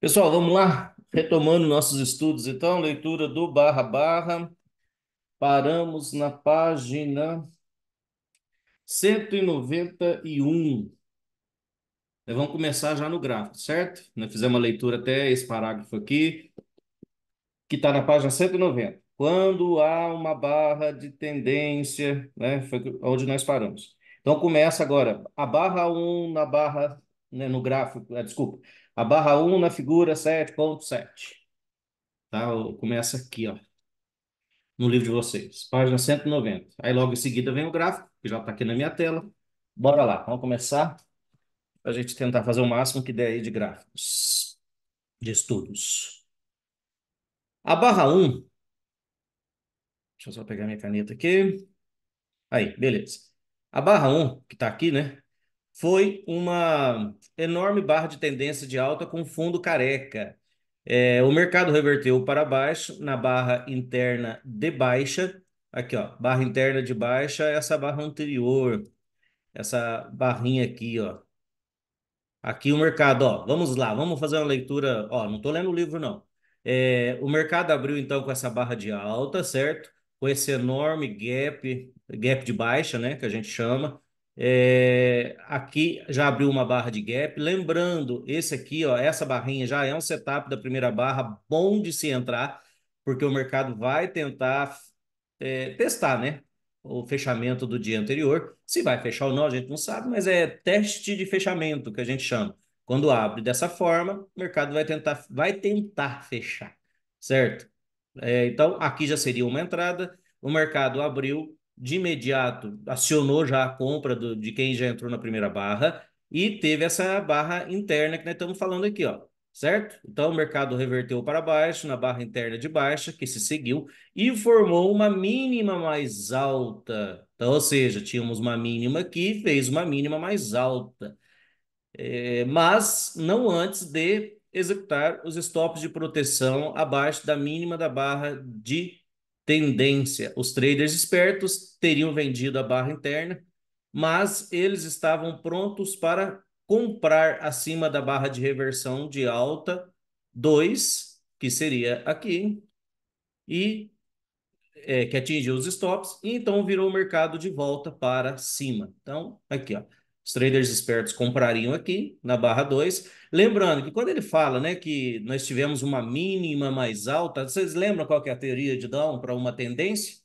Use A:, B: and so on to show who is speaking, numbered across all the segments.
A: Pessoal, vamos lá, retomando nossos estudos, então, leitura do barra barra. Paramos na página 191. Vamos começar já no gráfico, certo? Nós fizemos uma leitura até esse parágrafo aqui, que está na página 190. Quando há uma barra de tendência, né? Foi onde nós paramos. Então começa agora a barra 1 na barra, né, no gráfico, É desculpa, a barra 1 na figura 7.7. Tá? Começa aqui, ó, no livro de vocês, página 190. Aí logo em seguida vem o gráfico, que já está aqui na minha tela. Bora lá, vamos começar a gente tentar fazer o máximo que der aí de gráficos, de estudos. A barra 1, deixa eu só pegar minha caneta aqui. Aí, beleza. A barra 1, que está aqui, né? foi uma enorme barra de tendência de alta com fundo careca. É, o mercado reverteu para baixo na barra interna de baixa. Aqui, ó, barra interna de baixa, é essa barra anterior, essa barrinha aqui, ó. Aqui o mercado, ó, vamos lá, vamos fazer uma leitura, ó, não estou lendo o livro não. É, o mercado abriu então com essa barra de alta, certo? Com esse enorme gap, gap de baixa, né, que a gente chama, é, aqui já abriu uma barra de gap. Lembrando, esse aqui, ó, essa barrinha já é um setup da primeira barra, bom de se entrar, porque o mercado vai tentar é, testar, né? O fechamento do dia anterior. Se vai fechar ou não, a gente não sabe, mas é teste de fechamento que a gente chama. Quando abre dessa forma, o mercado vai tentar, vai tentar fechar, certo? É, então, aqui já seria uma entrada. O mercado abriu, de imediato acionou já a compra do, de quem já entrou na primeira barra e teve essa barra interna que nós estamos falando aqui, ó, certo? Então o mercado reverteu para baixo na barra interna de baixa que se seguiu e formou uma mínima mais alta. Então, ou seja, tínhamos uma mínima aqui, fez uma mínima mais alta. É, mas não antes de executar os stops de proteção abaixo da mínima da barra de tendência. Os traders espertos teriam vendido a barra interna, mas eles estavam prontos para comprar acima da barra de reversão de alta 2, que seria aqui, e é, que atingiu os stops, e então virou o mercado de volta para cima. Então, aqui, ó. Os traders espertos comprariam aqui na barra 2. Lembrando que quando ele fala né, que nós tivemos uma mínima mais alta, vocês lembram qual é a teoria de Down para uma tendência?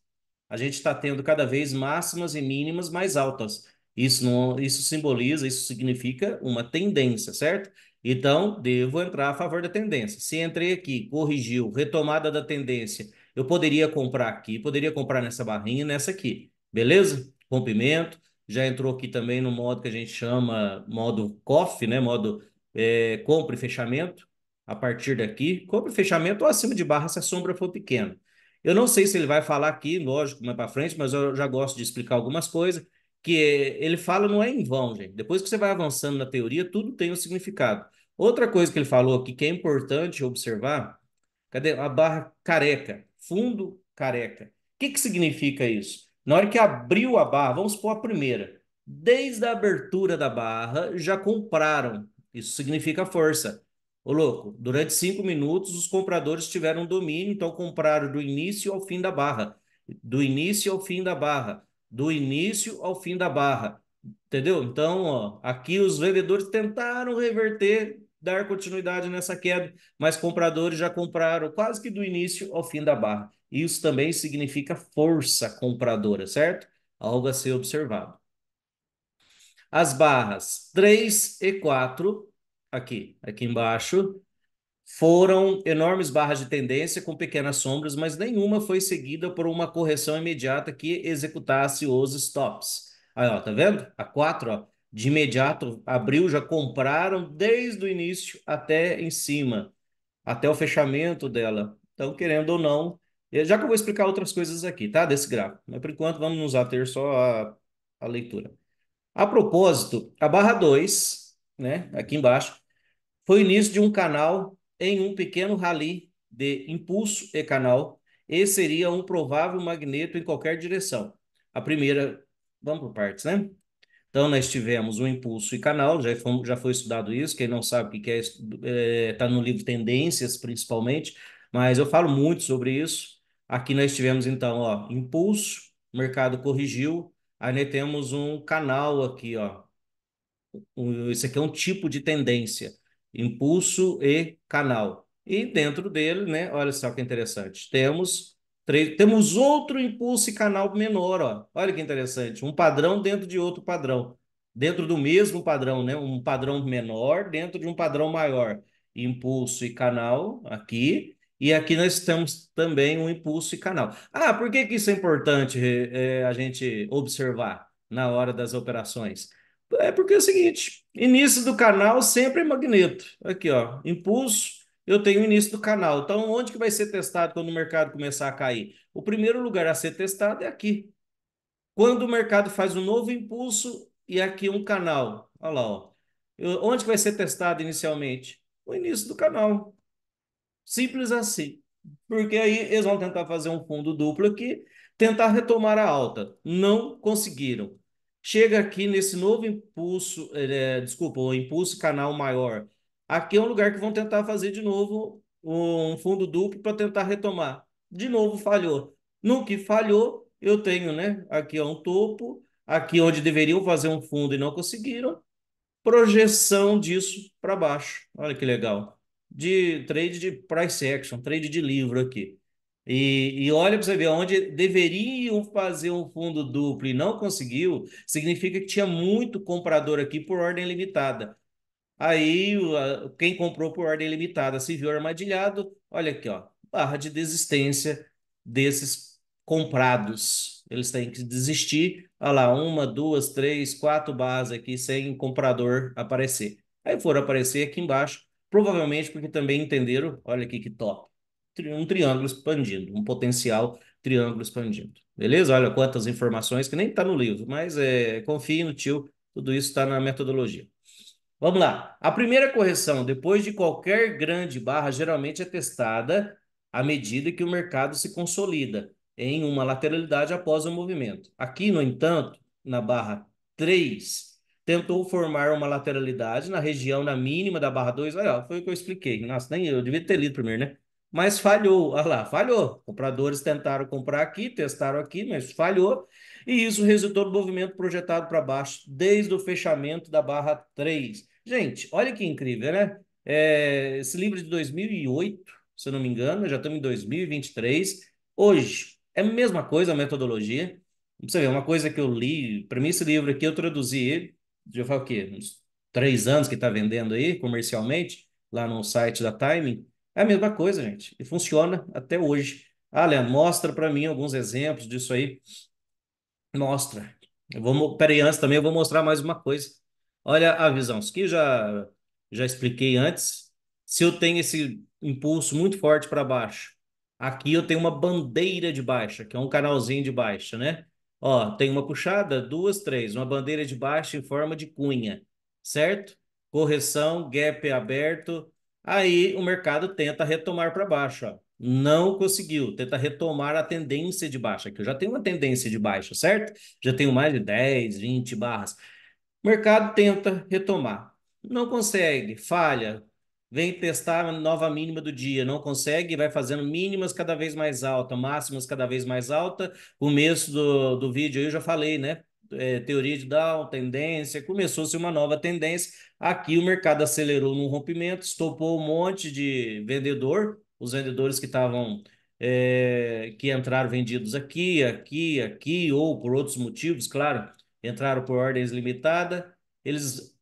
A: A gente está tendo cada vez máximas e mínimas mais altas. Isso, não, isso simboliza, isso significa uma tendência, certo? Então, devo entrar a favor da tendência. Se entrei aqui, corrigiu, retomada da tendência, eu poderia comprar aqui, poderia comprar nessa barrinha, nessa aqui, beleza? Rompimento, já entrou aqui também no modo que a gente chama modo COF, né? modo é, compra e fechamento, a partir daqui, compra e fechamento ou acima de barra se a sombra for pequena. Eu não sei se ele vai falar aqui, lógico, mais para frente, mas eu já gosto de explicar algumas coisas, que eh, ele fala não é em vão, gente. Depois que você vai avançando na teoria, tudo tem um significado. Outra coisa que ele falou aqui que é importante observar, cadê a barra careca, fundo careca. O que, que significa isso? Na hora que abriu a barra, vamos supor a primeira. Desde a abertura da barra, já compraram. Isso significa força. Ô louco, durante cinco minutos, os compradores tiveram domínio, então compraram do início ao fim da barra. Do início ao fim da barra. Do início ao fim da barra. Entendeu? Então, ó, aqui os vendedores tentaram reverter, dar continuidade nessa queda, mas compradores já compraram quase que do início ao fim da barra. Isso também significa força compradora, certo? Algo a ser observado. As barras 3 e 4, aqui, aqui embaixo, foram enormes barras de tendência com pequenas sombras, mas nenhuma foi seguida por uma correção imediata que executasse os stops. Aí, ó, tá vendo? A 4, ó, de imediato abriu, já compraram desde o início até em cima, até o fechamento dela. Então, querendo ou não, já que eu vou explicar outras coisas aqui, tá? Desse gráfico. Mas por enquanto vamos nos ater só à, a leitura. A propósito, a barra 2, né, aqui embaixo, foi o início de um canal em um pequeno rally de impulso e canal, e seria um provável magneto em qualquer direção. A primeira, vamos por partes, né? Então, nós tivemos um impulso e canal, já foi, já foi estudado isso, quem não sabe o que é, está é, tá no livro Tendências, principalmente, mas eu falo muito sobre isso, Aqui nós tivemos então, ó, impulso, mercado corrigiu, aí nós temos um canal aqui, ó. Um, esse aqui é um tipo de tendência, impulso e canal. E dentro dele, né, olha só que interessante, temos três, temos outro impulso e canal menor, ó. Olha que interessante, um padrão dentro de outro padrão, dentro do mesmo padrão, né, um padrão menor dentro de um padrão maior. Impulso e canal aqui, e aqui nós temos também um impulso e canal. Ah, por que, que isso é importante é, a gente observar na hora das operações? É porque é o seguinte: início do canal sempre é magneto. Aqui, ó, impulso, eu tenho o início do canal. Então, onde que vai ser testado quando o mercado começar a cair? O primeiro lugar a ser testado é aqui. Quando o mercado faz um novo impulso e aqui um canal. Olha lá, ó. Eu, onde que vai ser testado inicialmente? O início do canal. Simples assim. Porque aí eles vão tentar fazer um fundo duplo aqui, tentar retomar a alta. Não conseguiram. Chega aqui nesse novo impulso, é, desculpa, o impulso canal maior. Aqui é um lugar que vão tentar fazer de novo um fundo duplo para tentar retomar. De novo falhou. No que falhou, eu tenho, né? Aqui é um topo, aqui onde deveriam fazer um fundo e não conseguiram. Projeção disso para baixo. Olha que legal de trade de price action, trade de livro aqui. E, e olha para você ver, onde deveriam fazer um fundo duplo e não conseguiu, significa que tinha muito comprador aqui por ordem limitada. Aí quem comprou por ordem limitada se viu armadilhado, olha aqui, ó, barra de desistência desses comprados. Eles têm que desistir. Olha lá, uma, duas, três, quatro barras aqui sem comprador aparecer. Aí foram aparecer aqui embaixo Provavelmente porque também entenderam, olha aqui que top, um triângulo expandido, um potencial triângulo expandido. Beleza? Olha quantas informações que nem está no livro, mas é, confie no tio, tudo isso está na metodologia. Vamos lá. A primeira correção, depois de qualquer grande barra, geralmente é testada à medida que o mercado se consolida em uma lateralidade após o movimento. Aqui, no entanto, na barra 3, tentou formar uma lateralidade na região, na mínima da barra 2. Olha, foi o que eu expliquei. Nossa, nem eu, eu devia ter lido primeiro, né? Mas falhou, olha lá, falhou. Compradores tentaram comprar aqui, testaram aqui, mas falhou. E isso resultou no movimento projetado para baixo desde o fechamento da barra 3. Gente, olha que incrível, né? É, esse livro é de 2008, se eu não me engano, já estamos em 2023. Hoje, é a mesma coisa a metodologia. Você vê, é uma coisa que eu li, para mim esse livro aqui, eu traduzi ele, já faz o quê? Uns três anos que está vendendo aí comercialmente, lá no site da Timing. É a mesma coisa, gente. E funciona até hoje. Ah, Leandro, mostra para mim alguns exemplos disso aí. Mostra. peraí, antes também eu vou mostrar mais uma coisa. Olha a visão. Isso aqui já, já expliquei antes. Se eu tenho esse impulso muito forte para baixo, aqui eu tenho uma bandeira de baixa, que é um canalzinho de baixa, né? Ó, tem uma puxada, duas, três, uma bandeira de baixo em forma de cunha, certo? Correção, gap aberto. Aí o mercado tenta retomar para baixo, ó. Não conseguiu, tenta retomar a tendência de baixa, que eu já tenho uma tendência de baixa, certo? Já tenho mais de 10, 20 barras. O mercado tenta retomar, não consegue, falha, vem testar a nova mínima do dia, não consegue, vai fazendo mínimas cada vez mais alta, máximas cada vez mais alta. começo do, do vídeo eu já falei, né? É, teoria de uma tendência, começou-se uma nova tendência. Aqui o mercado acelerou no rompimento, estopou um monte de vendedor, os vendedores que estavam é, que entraram vendidos aqui, aqui, aqui, ou por outros motivos, claro, entraram por ordens limitada, eles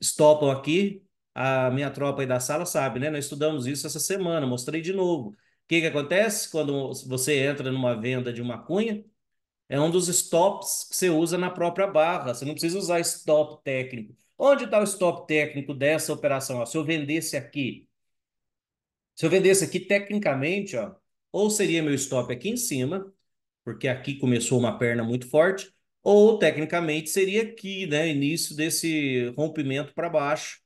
A: estopam aqui, a minha tropa aí da sala sabe, né? Nós estudamos isso essa semana, mostrei de novo. O que, que acontece quando você entra numa venda de cunha É um dos stops que você usa na própria barra. Você não precisa usar stop técnico. Onde está o stop técnico dessa operação? Ó, se eu vendesse aqui, se eu vendesse aqui tecnicamente, ó, ou seria meu stop aqui em cima, porque aqui começou uma perna muito forte, ou tecnicamente seria aqui, né? Início desse rompimento para baixo.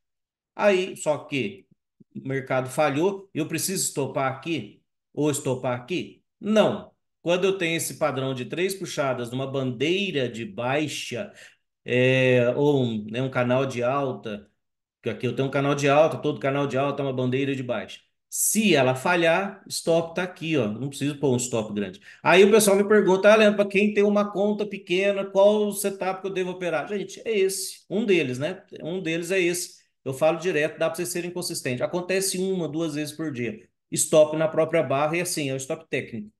A: Aí, só que o mercado falhou, eu preciso estopar aqui ou estopar aqui? Não. Quando eu tenho esse padrão de três puxadas numa bandeira de baixa é, ou um, né, um canal de alta, que aqui eu tenho um canal de alta, todo canal de alta é uma bandeira de baixa. Se ela falhar, stop está aqui, ó. Não preciso pôr um stop grande. Aí o pessoal me pergunta, ah, Leandro, para quem tem uma conta pequena, qual setup que eu devo operar? Gente, é esse. Um deles, né? Um deles é esse. Eu falo direto, dá para você ser inconsistente. Acontece uma, duas vezes por dia. Stop na própria barra e assim, é um stop técnico,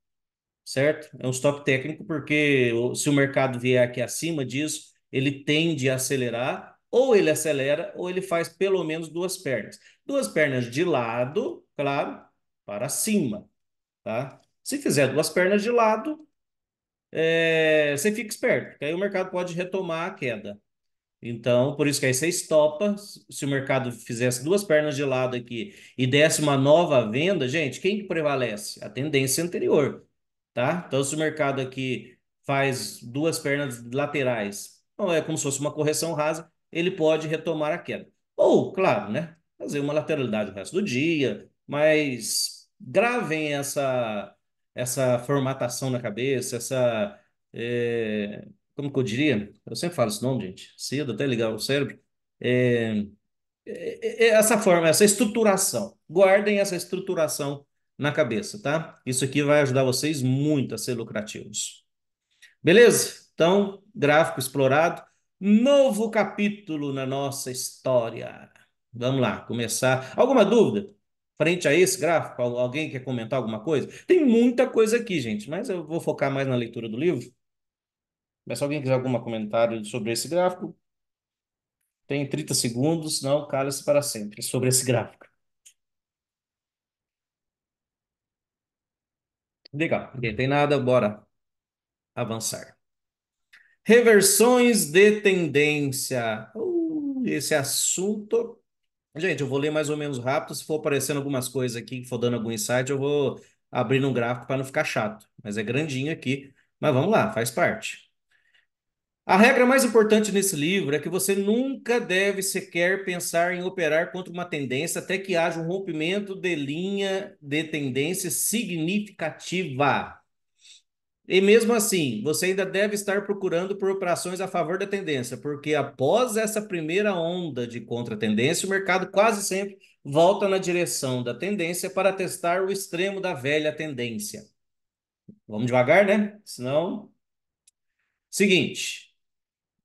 A: certo? É um stop técnico porque se o mercado vier aqui acima disso, ele tende a acelerar, ou ele acelera, ou ele faz pelo menos duas pernas. Duas pernas de lado, claro, para cima, tá? Se fizer duas pernas de lado, é, você fica esperto, porque aí o mercado pode retomar a queda. Então, por isso que aí você estopa. Se o mercado fizesse duas pernas de lado aqui e desse uma nova venda, gente, quem prevalece? A tendência anterior, tá? Então, se o mercado aqui faz duas pernas laterais, não é como se fosse uma correção rasa, ele pode retomar a queda. Ou, claro, né? Fazer uma lateralidade o resto do dia, mas gravem essa, essa formatação na cabeça, essa. É como que eu diria? Eu sempre falo esse nome, gente, cedo, até ligar o cérebro. É, é, é, é essa forma, essa estruturação. Guardem essa estruturação na cabeça, tá? Isso aqui vai ajudar vocês muito a ser lucrativos. Beleza? Então, gráfico explorado. Novo capítulo na nossa história. Vamos lá, começar. Alguma dúvida? Frente a esse gráfico, alguém quer comentar alguma coisa? Tem muita coisa aqui, gente, mas eu vou focar mais na leitura do livro. Mas se alguém quiser algum comentário sobre esse gráfico, tem 30 segundos, senão cala-se para sempre sobre esse gráfico. Legal, ninguém tem nada, bora avançar. Reversões de tendência. Uh, esse assunto. Gente, eu vou ler mais ou menos rápido. Se for aparecendo algumas coisas aqui, for dando algum insight, eu vou abrindo um gráfico para não ficar chato. Mas é grandinho aqui. Mas vamos lá, faz parte. A regra mais importante nesse livro é que você nunca deve sequer pensar em operar contra uma tendência até que haja um rompimento de linha de tendência significativa. E mesmo assim, você ainda deve estar procurando por operações a favor da tendência, porque após essa primeira onda de contra-tendência, o mercado quase sempre volta na direção da tendência para testar o extremo da velha tendência. Vamos devagar, né? Senão. Seguinte.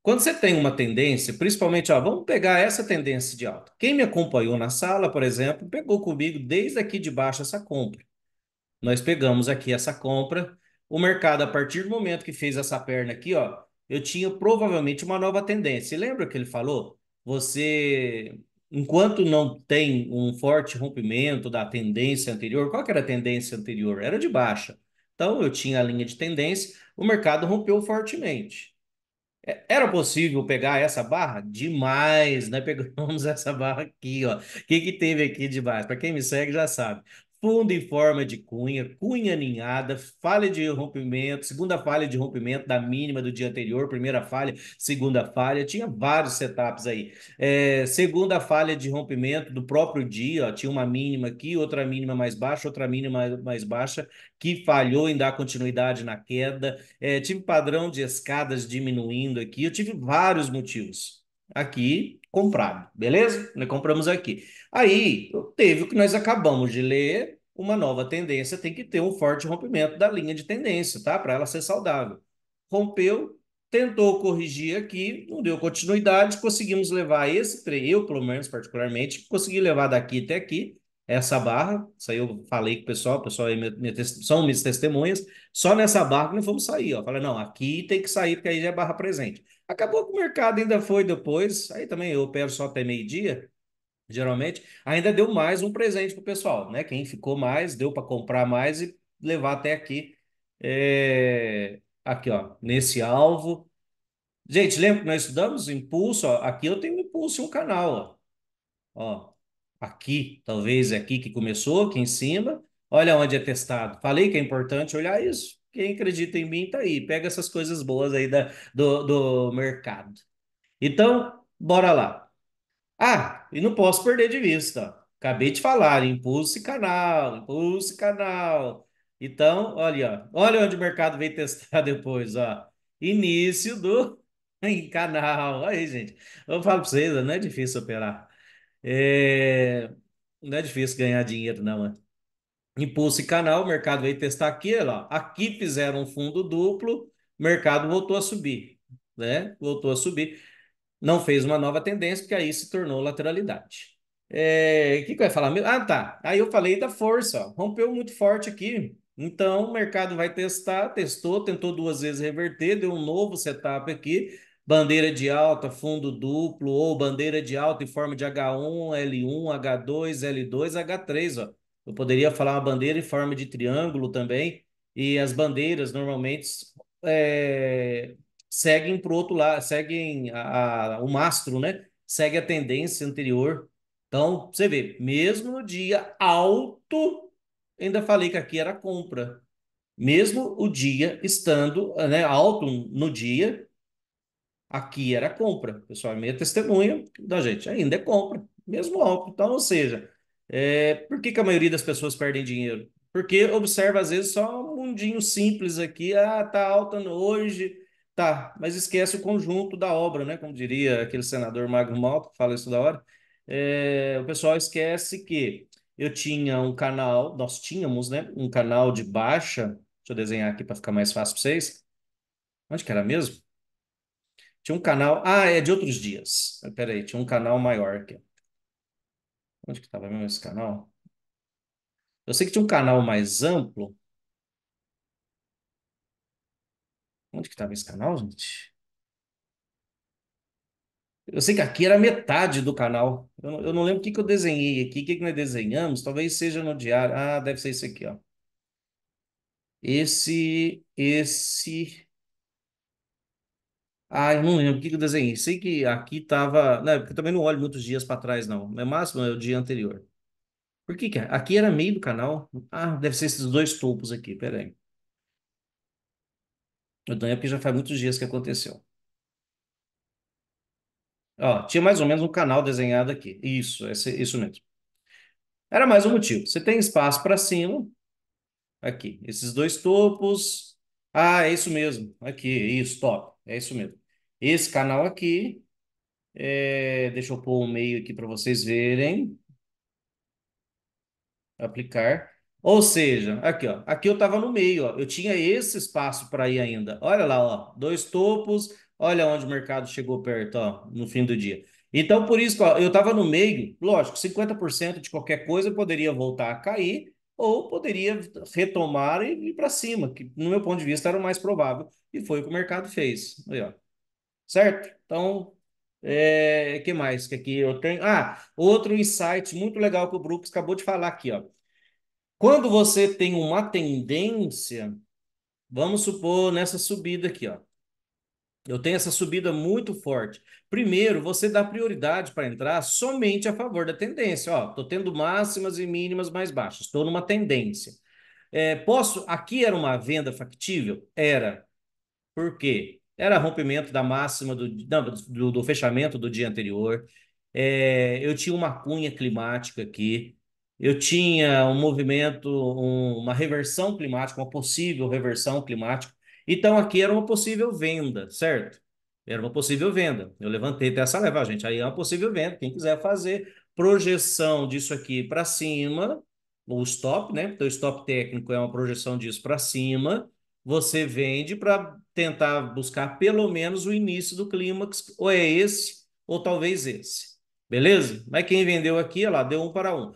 A: Quando você tem uma tendência, principalmente, ó, vamos pegar essa tendência de alta. Quem me acompanhou na sala, por exemplo, pegou comigo desde aqui de baixo essa compra. Nós pegamos aqui essa compra. O mercado, a partir do momento que fez essa perna aqui, ó, eu tinha provavelmente uma nova tendência. lembra que ele falou? Você, enquanto não tem um forte rompimento da tendência anterior, qual que era a tendência anterior? Era de baixa. Então, eu tinha a linha de tendência, o mercado rompeu fortemente. É, era possível pegar essa barra? Demais, né? Pegamos essa barra aqui, ó. O que que teve aqui demais? Para quem me segue já sabe fundo em forma de cunha, cunha ninhada, falha de rompimento, segunda falha de rompimento da mínima do dia anterior, primeira falha, segunda falha, tinha vários setups aí. É, segunda falha de rompimento do próprio dia, ó, tinha uma mínima aqui, outra mínima mais baixa, outra mínima mais baixa, que falhou em dar continuidade na queda. É, tive padrão de escadas diminuindo aqui, eu tive vários motivos aqui comprado, beleza? Nós compramos aqui. Aí, teve o que nós acabamos de ler, uma nova tendência tem que ter um forte rompimento da linha de tendência, tá? Para ela ser saudável. Rompeu, tentou corrigir aqui, não deu continuidade, conseguimos levar esse trem, eu pelo menos particularmente, consegui levar daqui até aqui, essa barra, isso aí eu falei com o pessoal, o pessoal minha, minha, são minhas testemunhas, só nessa barra que nós fomos sair, ó. Falei, não, aqui tem que sair, porque aí já é barra presente. Acabou que o mercado ainda foi depois, aí também eu opero só até meio-dia, geralmente, ainda deu mais um presente para o pessoal, né? Quem ficou mais, deu para comprar mais e levar até aqui, é... aqui ó, nesse alvo. Gente, lembra que nós estudamos impulso? Ó, aqui eu tenho um impulso e um canal, ó. ó. Aqui, talvez é aqui que começou, aqui em cima. Olha onde é testado. Falei que é importante olhar isso. Quem acredita em mim tá aí. Pega essas coisas boas aí da, do, do mercado. Então, bora lá. Ah, e não posso perder de vista. Acabei de falar, impulso e canal, impulso e canal. Então, olha, olha onde o mercado veio testar depois, ó. Início do canal. Aí, gente, eu falo para vocês, não é difícil operar. É... Não é difícil ganhar dinheiro, não. É impulso e canal, o mercado veio testar aqui olha lá aqui fizeram um fundo duplo, o mercado voltou a subir, né? Voltou a subir, não fez uma nova tendência, porque aí se tornou lateralidade. É, o é, que, que eu ia falar? Ah, tá. Aí eu falei da força, ó. rompeu muito forte aqui. Então, o mercado vai testar, testou, tentou duas vezes reverter, deu um novo setup aqui, bandeira de alta, fundo duplo, ou bandeira de alta em forma de H1, L1, H2, L2, H3, ó. Eu poderia falar uma bandeira em forma de triângulo também, e as bandeiras normalmente é, seguem para o outro lado, seguem a, a, o mastro, né? Segue a tendência anterior. Então, você vê, mesmo no dia alto, ainda falei que aqui era compra. Mesmo o dia estando né, alto no dia, aqui era compra. Pessoal, é minha testemunha da gente, ainda é compra, mesmo alto. Então, ou seja, é, por que, que a maioria das pessoas perdem dinheiro? Porque observa, às vezes, só um mundinho simples aqui, ah, tá alta hoje, tá, mas esquece o conjunto da obra, né? Como diria aquele senador Magno Malta, que fala isso da hora. É, o pessoal esquece que eu tinha um canal, nós tínhamos, né? Um canal de baixa, deixa eu desenhar aqui para ficar mais fácil para vocês. Onde que era mesmo? Tinha um canal, ah, é de outros dias. Peraí, tinha um canal maior aqui. Onde que estava mesmo esse canal? Eu sei que tinha um canal mais amplo. Onde que estava esse canal, gente? Eu sei que aqui era metade do canal. Eu, não, eu não lembro o que, que eu desenhei aqui, o que, que nós desenhamos. Talvez seja no diário. Ah, deve ser esse aqui, ó. Esse, esse, ah, eu não lembro o que eu desenhei. Sei que aqui estava. Né, porque eu também não olho muitos dias para trás, não. No é máximo é o dia anterior. Por que que é? Aqui era meio do canal. Ah, deve ser esses dois topos aqui. Pera aí. Eu tenho é porque já faz muitos dias que aconteceu. Ó, tinha mais ou menos um canal desenhado aqui. Isso, esse, isso mesmo. Era mais um motivo. Você tem espaço para cima. Aqui, esses dois topos. Ah, é isso mesmo. Aqui, isso, top. É isso mesmo. Esse canal aqui, é, deixa eu pôr o um meio aqui para vocês verem. Aplicar. Ou seja, aqui, ó, aqui eu estava no meio, ó, eu tinha esse espaço para ir ainda. Olha lá, ó, dois topos, olha onde o mercado chegou perto ó, no fim do dia. Então, por isso, ó, eu estava no meio, lógico, 50% de qualquer coisa poderia voltar a cair ou poderia retomar e ir para cima, que no meu ponto de vista era o mais provável, e foi o que o mercado fez. Aí, ó certo? Então, é, que mais que aqui eu tenho? Ah, outro insight muito legal que o Brooks acabou de falar aqui, ó. Quando você tem uma tendência, vamos supor nessa subida aqui, ó. Eu tenho essa subida muito forte. Primeiro, você dá prioridade para entrar somente a favor da tendência. Ó, tô tendo máximas e mínimas mais baixas. Estou numa tendência. É, posso? Aqui era uma venda factível? Era. Por quê? era rompimento da máxima do, não, do, do, fechamento do dia anterior. É, eu tinha uma cunha climática aqui, eu tinha um movimento, um, uma reversão climática, uma possível reversão climática. Então aqui era uma possível venda, certo? Era uma possível venda. Eu levantei até essa leva, ah, gente. Aí é uma possível venda. Quem quiser fazer projeção disso aqui para cima, o stop, né? Então, stop técnico é uma projeção disso para cima você vende para tentar buscar pelo menos o início do clímax, ou é esse, ou talvez esse. Beleza? Mas quem vendeu aqui, olha lá, deu um para um.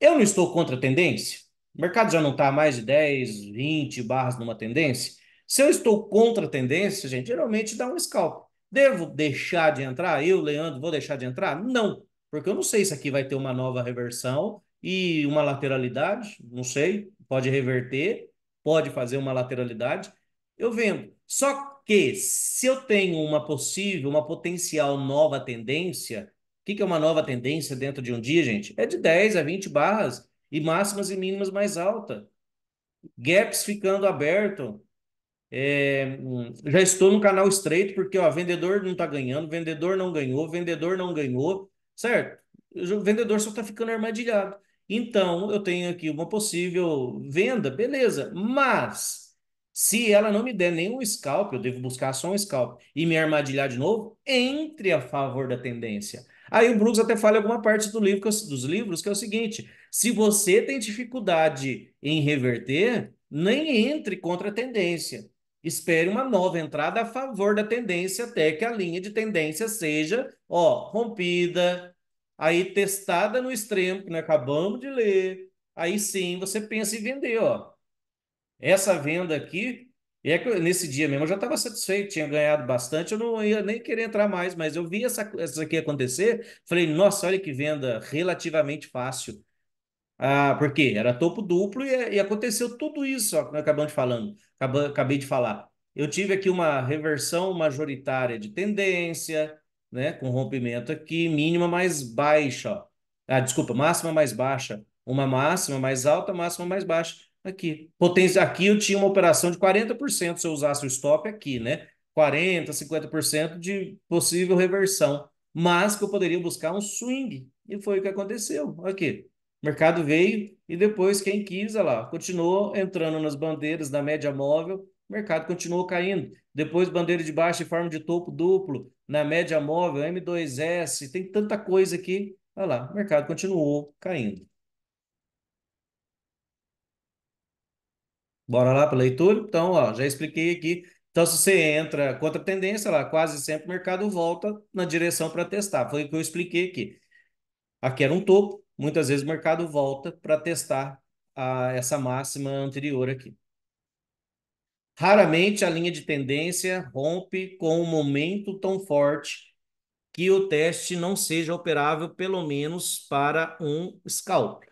A: Eu não estou contra a tendência. O mercado já não está mais de 10, 20 barras numa tendência. Se eu estou contra a tendência, gente, geralmente dá um scalp. Devo deixar de entrar? Eu, Leandro, vou deixar de entrar? Não, porque eu não sei se aqui vai ter uma nova reversão e uma lateralidade, não sei, pode reverter pode fazer uma lateralidade, eu vendo. Só que se eu tenho uma possível, uma potencial nova tendência, o que, que é uma nova tendência dentro de um dia, gente? É de 10 a 20 barras e máximas e mínimas mais alta. Gaps ficando aberto. É, hum, já estou no canal estreito porque o vendedor não está ganhando, vendedor não ganhou, vendedor não ganhou, certo? O vendedor só está ficando armadilhado. Então, eu tenho aqui uma possível venda, beleza. Mas, se ela não me der nenhum scalp, eu devo buscar só um scalp e me armadilhar de novo, entre a favor da tendência. Aí o Brooks até fala em alguma parte do livro, dos livros que é o seguinte: se você tem dificuldade em reverter, nem entre contra a tendência. Espere uma nova entrada a favor da tendência até que a linha de tendência seja ó, rompida, aí testada no extremo, que nós acabamos de ler, aí sim você pensa em vender, ó. Essa venda aqui, é que eu, nesse dia mesmo eu já estava satisfeito, tinha ganhado bastante, eu não ia nem querer entrar mais, mas eu vi essa, essa aqui acontecer, falei, nossa, olha que venda relativamente fácil. Ah, porque era topo duplo e, e aconteceu tudo isso ó, que nós acabamos de falando, acabei de falar. Eu tive aqui uma reversão majoritária de tendência, né, com rompimento aqui, mínima mais baixa, ah, desculpa, máxima mais baixa, uma máxima mais alta, máxima mais baixa aqui. Potência aqui eu tinha uma operação de 40% se eu usasse o stop aqui, né? 40, 50% de possível reversão, mas que eu poderia buscar um swing. E foi o que aconteceu. Aqui. O mercado veio e depois quem quis, olha lá, continuou entrando nas bandeiras da média móvel, o mercado continuou caindo. Depois, bandeira de baixo em forma de topo duplo, na média móvel, M2S, tem tanta coisa aqui. Olha lá, o mercado continuou caindo. Bora lá para a leitura? Então, ó, já expliquei aqui. Então, se você entra contra a tendência, lá, quase sempre o mercado volta na direção para testar. Foi o que eu expliquei aqui. Aqui era um topo, muitas vezes o mercado volta para testar a, ah, essa máxima anterior aqui. Raramente a linha de tendência rompe com um momento tão forte que o teste não seja operável, pelo menos para um scalp,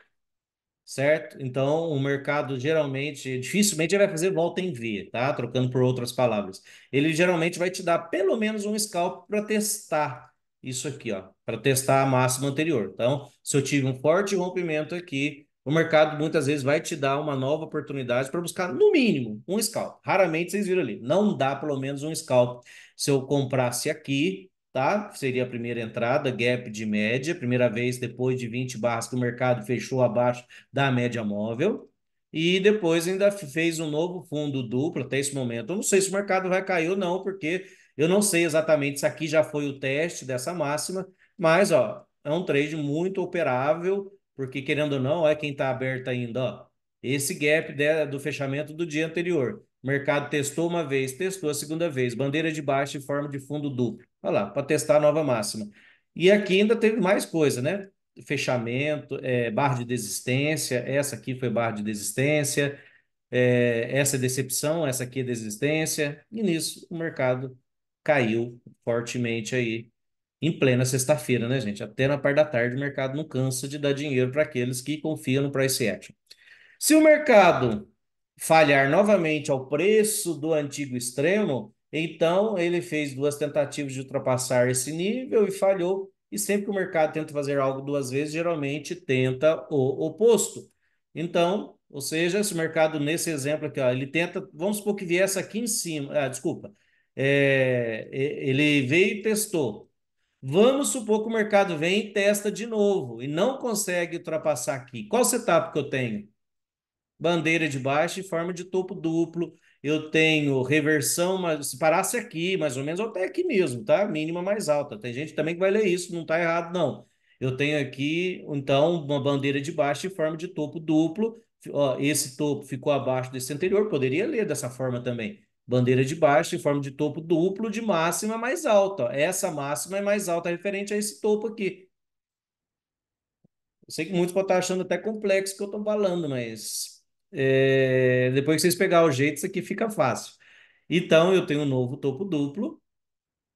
A: certo? Então, o mercado geralmente, dificilmente ele vai fazer volta em V, tá? Trocando por outras palavras. Ele geralmente vai te dar pelo menos um scalp para testar isso aqui, ó, para testar a máxima anterior. Então, se eu tive um forte rompimento aqui, o mercado muitas vezes vai te dar uma nova oportunidade para buscar, no mínimo, um scalp. Raramente vocês viram ali. Não dá pelo menos um scalp. Se eu comprasse aqui, tá? Seria a primeira entrada, gap de média, primeira vez depois de 20 barras que o mercado fechou abaixo da média móvel. E depois ainda fez um novo fundo duplo até esse momento. Eu não sei se o mercado vai cair ou não, porque eu não sei exatamente se aqui já foi o teste dessa máxima, mas ó, é um trade muito operável porque querendo ou não, é quem está aberto ainda, ó. Esse gap de, do fechamento do dia anterior. O mercado testou uma vez, testou a segunda vez, bandeira de baixo e forma de fundo duplo. Olha lá, para testar a nova máxima. E aqui ainda teve mais coisa, né? Fechamento, é, barra de desistência, essa aqui foi barra de desistência, é, essa é decepção, essa aqui é desistência, e nisso o mercado caiu fortemente aí em plena sexta-feira, né, gente? Até na parte da tarde, o mercado não cansa de dar dinheiro para aqueles que confiam no price action. Se o mercado falhar novamente ao preço do antigo extremo, então ele fez duas tentativas de ultrapassar esse nível e falhou. E sempre que o mercado tenta fazer algo duas vezes, geralmente tenta o oposto. Então, ou seja, se o mercado, nesse exemplo aqui, ó, ele tenta, vamos supor que viesse aqui em cima, ah, desculpa, é, ele veio e testou, Vamos supor que o mercado vem e testa de novo e não consegue ultrapassar aqui. Qual setup que eu tenho? Bandeira de baixo e forma de topo duplo. Eu tenho reversão, mas se parasse aqui, mais ou menos, até aqui mesmo, tá? Mínima mais alta. Tem gente também que vai ler isso, não tá errado, não. Eu tenho aqui, então, uma bandeira de baixo e forma de topo duplo. Ó, esse topo ficou abaixo desse anterior, poderia ler dessa forma também. Bandeira de baixo em forma de topo duplo de máxima mais alta. Essa máxima é mais alta referente a esse topo aqui. Eu sei que muitos podem estar achando até complexo o que eu estou falando, mas é, depois que vocês pegar o jeito, isso aqui fica fácil. Então, eu tenho um novo topo duplo,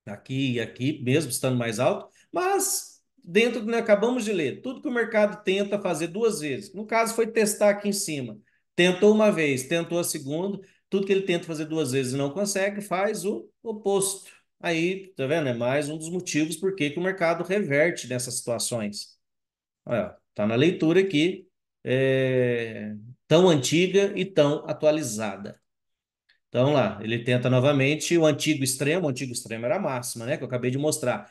A: aqui e aqui, mesmo estando mais alto, mas dentro do que nós acabamos de ler, tudo que o mercado tenta fazer duas vezes. No caso, foi testar aqui em cima. Tentou uma vez, tentou a segunda, tudo que ele tenta fazer duas vezes e não consegue, faz o oposto. Aí, tá vendo? É mais um dos motivos por que o mercado reverte nessas situações. Olha, tá na leitura aqui, é, tão antiga e tão atualizada. Então lá, ele tenta novamente o antigo extremo, o antigo extremo era a máxima, né, que eu acabei de mostrar.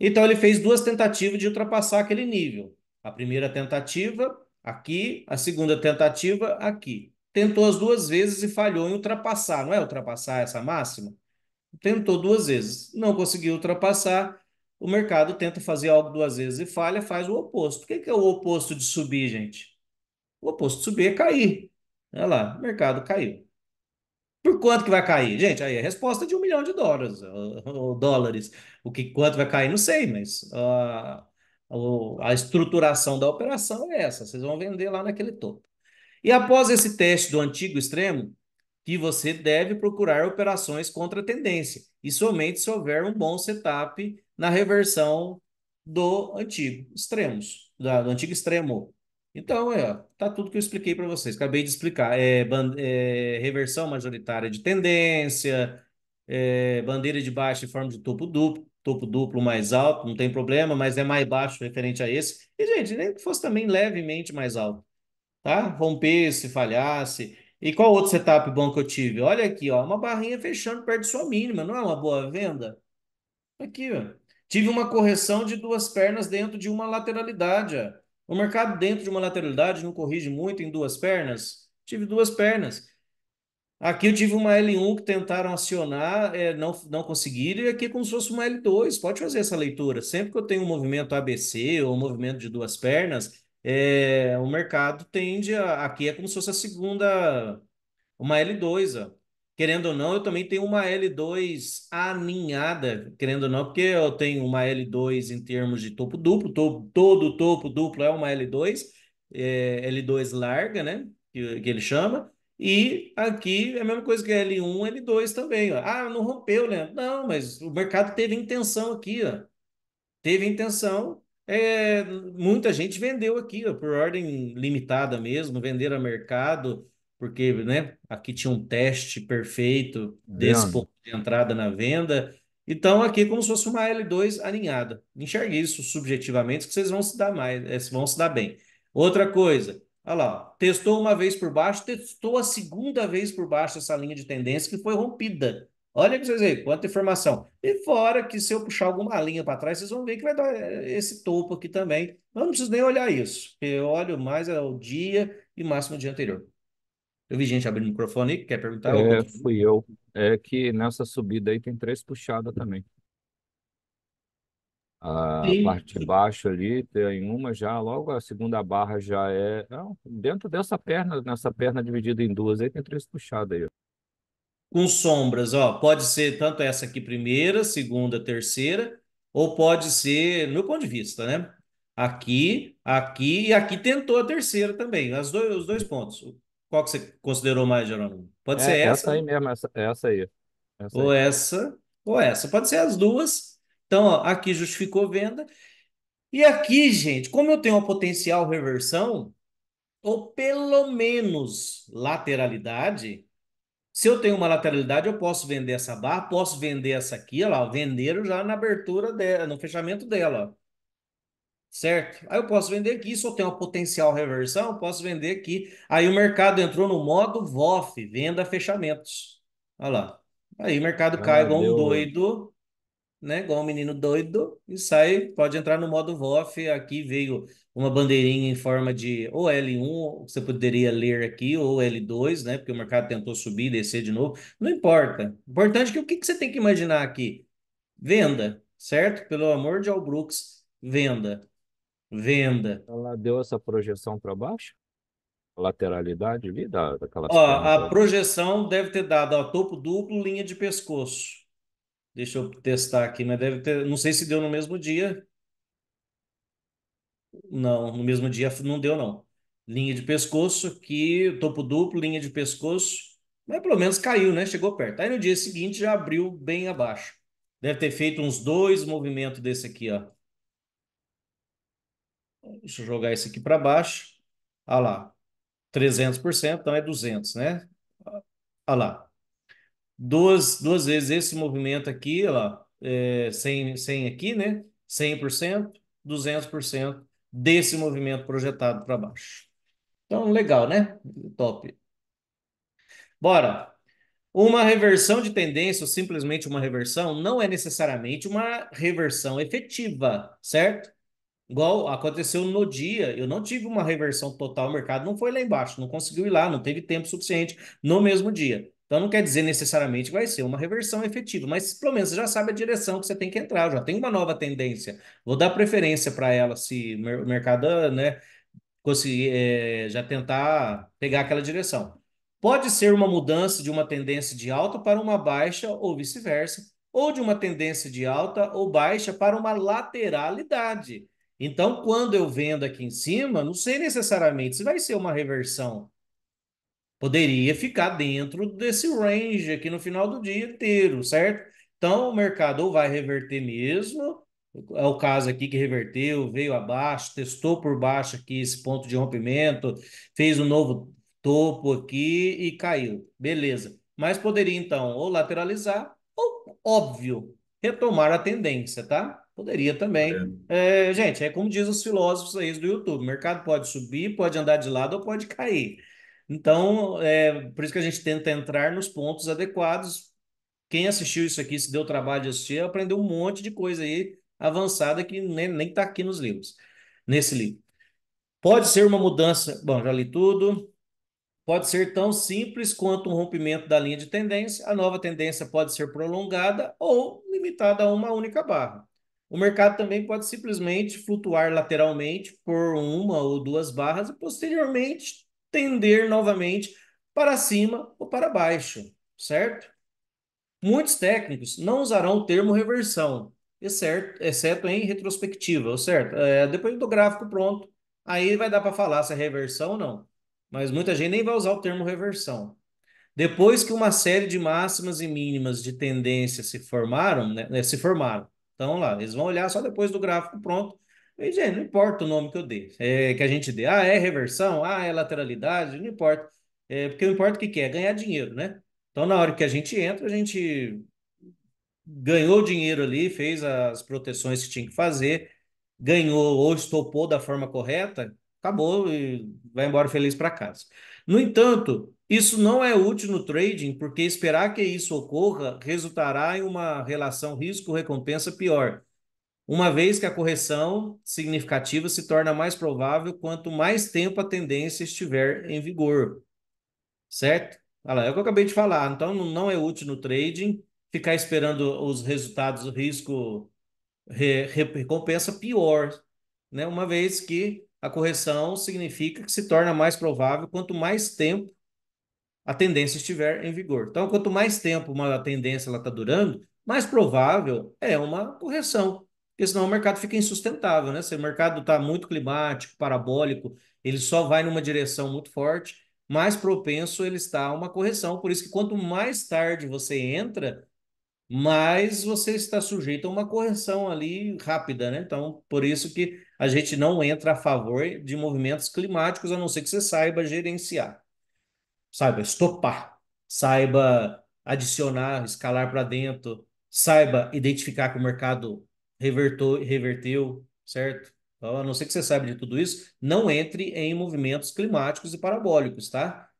A: Então ele fez duas tentativas de ultrapassar aquele nível. A primeira tentativa aqui, a segunda tentativa aqui tentou as duas vezes e falhou em ultrapassar, não é ultrapassar essa máxima? Tentou duas vezes, não conseguiu ultrapassar. O mercado tenta fazer algo duas vezes e falha, faz o oposto. O que é o oposto de subir, gente? O oposto de subir é cair. Olha lá, o mercado caiu. Por quanto que vai cair? Gente, aí a é resposta é de um milhão de dólares. Ou dólares. O que quanto vai cair, não sei, mas a, a estruturação da operação é essa. Vocês vão vender lá naquele topo. E após esse teste do antigo extremo, que você deve procurar operações contra a tendência, e somente se houver um bom setup na reversão do antigo extremos, do antigo extremo. Então, é, tá tudo que eu expliquei para vocês. Acabei de explicar. É, band, é, reversão majoritária de tendência, é, bandeira de baixo em forma de topo duplo, topo duplo mais alto, não tem problema, mas é mais baixo referente a esse. E, gente, nem que fosse também levemente mais alto tá? Rompesse, falhasse. E qual outro setup bom que eu tive? Olha aqui, ó, uma barrinha fechando perto de sua mínima, não é uma boa venda? Aqui, ó. Tive uma correção de duas pernas dentro de uma lateralidade. Ó. O mercado dentro de uma lateralidade não corrige muito em duas pernas? Tive duas pernas. Aqui eu tive uma L1 que tentaram acionar, é, não, não conseguiram, e aqui é como se fosse uma L2. Pode fazer essa leitura. Sempre que eu tenho um movimento ABC ou um movimento de duas pernas, é, o mercado tende a. Aqui é como se fosse a segunda, uma L2. Ó. Querendo ou não, eu também tenho uma L2 aninhada, querendo ou não, porque eu tenho uma L2 em termos de topo duplo, topo, todo topo duplo é uma L2, é, L2 larga, né? Que, que ele chama. E aqui é a mesma coisa que L1, L2 também. Ó. Ah, não rompeu, Leandro. Né? Não, mas o mercado teve intenção aqui, ó. Teve intenção é, muita gente vendeu aqui, ó, por ordem limitada mesmo, venderam a mercado, porque né, aqui tinha um teste perfeito desse ponto de entrada na venda. Então, aqui como se fosse uma L2 alinhada. Enxergue isso subjetivamente, que vocês vão se dar mais, eh, vão se dar bem. Outra coisa, olha lá, testou uma vez por baixo, testou a segunda vez por baixo essa linha de tendência que foi rompida. Olha para vocês verem, quanta informação. E fora que se eu puxar alguma linha para trás, vocês vão ver que vai dar eh, esse topo aqui também. Mas não preciso nem olhar isso. Eu olho mais é o dia e máximo o dia anterior. Eu vi gente abrindo o microfone
B: aí, quer perguntar? É, fui eu. É que nessa subida aí tem três puxadas também. A Sim. parte de baixo ali tem uma já, logo a segunda barra já é... Não, dentro dessa perna, nessa perna dividida em duas aí, tem três puxadas aí, com sombras, ó, pode ser tanto essa aqui primeira, segunda,
A: terceira, ou pode ser, no meu ponto de vista, né? Aqui, aqui e aqui tentou a terceira também, as dois, os dois pontos. Qual que você considerou mais, Jerônimo? Pode é, ser essa? Essa né? aí
B: mesmo, essa, essa aí. Essa ou aí. essa, ou essa. Pode ser as
A: duas. Então, ó, aqui justificou venda. E aqui, gente, como eu tenho uma potencial reversão, ou pelo menos lateralidade, se eu tenho uma lateralidade, eu posso vender essa barra, posso vender essa aqui, olha lá, venderam já na abertura dela, no fechamento dela. Certo? Aí eu posso vender aqui, se eu tenho uma potencial reversão, eu posso vender aqui. Aí o mercado entrou no modo VOF, venda fechamentos. Olha lá. Aí o mercado cai ah, igual um né? doido né? Igual um menino doido, e sai, pode entrar no modo VOF. Aqui veio uma bandeirinha em forma de ou L1, você poderia ler aqui, ou L2, né? Porque o mercado tentou subir, descer de novo. Não importa. O importante é que o que, você tem que imaginar aqui? Venda, certo? Pelo amor de Al Brooks, venda. Venda. Ela
B: deu essa projeção para baixo? lateralidade ali da, daquela. Ó, a
A: projeção deve ter dado a topo duplo, linha de pescoço. Deixa eu testar aqui, mas deve ter. Não sei se deu no mesmo dia. Não, no mesmo dia não deu, não. Linha de pescoço aqui, topo duplo, linha de pescoço. Mas pelo menos caiu, né? Chegou perto. Aí no dia seguinte já abriu bem abaixo. Deve ter feito uns dois movimentos desse aqui, ó. Deixa eu jogar esse aqui para baixo. Olha ah lá. 300%, então é 200, né? Olha ah, ah lá duas, duas vezes esse movimento aqui, ó, é, 100, 100 aqui, né? 100%, 200% desse movimento projetado para baixo. Então, legal, né? Top. Bora. Uma reversão de tendência, ou simplesmente uma reversão, não é necessariamente uma reversão efetiva, certo? Igual aconteceu no dia, eu não tive uma reversão total, o mercado não foi lá embaixo, não conseguiu ir lá, não teve tempo suficiente no mesmo dia. Então não quer dizer necessariamente que vai ser uma reversão efetiva, mas pelo menos você já sabe a direção que você tem que entrar, já tem uma nova tendência. Vou dar preferência para ela se o mercado né, conseguir é, eh, já tentar pegar aquela direção. Pode ser uma mudança de uma tendência de alta para uma baixa ou vice-versa, ou de uma tendência de alta ou baixa para uma lateralidade. Então, quando eu vendo aqui em cima, não sei necessariamente se vai ser uma reversão Poderia ficar dentro desse range aqui no final do dia inteiro, certo? Então, o mercado ou vai reverter mesmo, é o caso aqui que reverteu, veio abaixo, testou por baixo aqui esse ponto de rompimento, fez um novo topo aqui e caiu. Beleza. Mas poderia, então, ou lateralizar, ou, óbvio, retomar a tendência, tá? Poderia também. É. É, gente, é como diz os filósofos aí do YouTube: o mercado pode subir, pode andar de lado ou pode cair. Então, é por isso que a gente tenta entrar nos pontos adequados. Quem assistiu isso aqui, se deu trabalho de assistir, aprendeu um monte de coisa aí avançada que nem nem está aqui nos livros, nesse livro. Pode ser uma mudança. Bom, já li tudo. Pode ser tão simples quanto um rompimento da linha de tendência. A nova tendência pode ser prolongada ou limitada a uma única barra. O mercado também pode simplesmente flutuar lateralmente por uma ou duas barras e posteriormente tender novamente para cima ou para baixo, certo? Muitos técnicos não usarão o termo reversão, exceto, exceto em retrospectiva, certo? É, depois do gráfico pronto, aí vai dar para falar se é reversão ou não. Mas muita gente nem vai usar o termo reversão. Depois que uma série de máximas e mínimas de tendência se formaram, né, se formaram, então lá, eles vão olhar só depois do gráfico pronto Gente, é, não importa o nome que eu dê, é, que a gente dê. Ah, é reversão, ah, é lateralidade, não importa. É, porque não importa o que, que é, é ganhar dinheiro, né? Então, na hora que a gente entra, a gente ganhou dinheiro ali, fez as proteções que tinha que fazer, ganhou ou estopou da forma correta, acabou e vai embora feliz para casa. No entanto, isso não é útil no trading, porque esperar que isso ocorra resultará em uma relação risco-recompensa pior uma vez que a correção significativa se torna mais provável quanto mais tempo a tendência estiver em vigor. Certo? Olha lá, é o que eu acabei de falar. Então, não é útil no trading ficar esperando os resultados, o risco recompensa pior, né? Uma vez que a correção significa que se torna mais provável quanto mais tempo a tendência estiver em vigor. Então, quanto mais tempo uma tendência está durando, mais provável é uma correção porque senão o mercado fica insustentável, né? Se o mercado está muito climático, parabólico, ele só vai numa direção muito forte, mais propenso ele está a uma correção. Por isso que quanto mais tarde você entra, mais você está sujeito a uma correção ali rápida, né? Então, por isso que a gente não entra a favor de movimentos climáticos, a não ser que você saiba gerenciar, saiba estopar, saiba adicionar, escalar para dentro, saiba identificar que o mercado revertou, reverteu, certo? Então, a não ser que você saiba de tudo isso, não entre em movimentos climáticos e parabólicos, tá?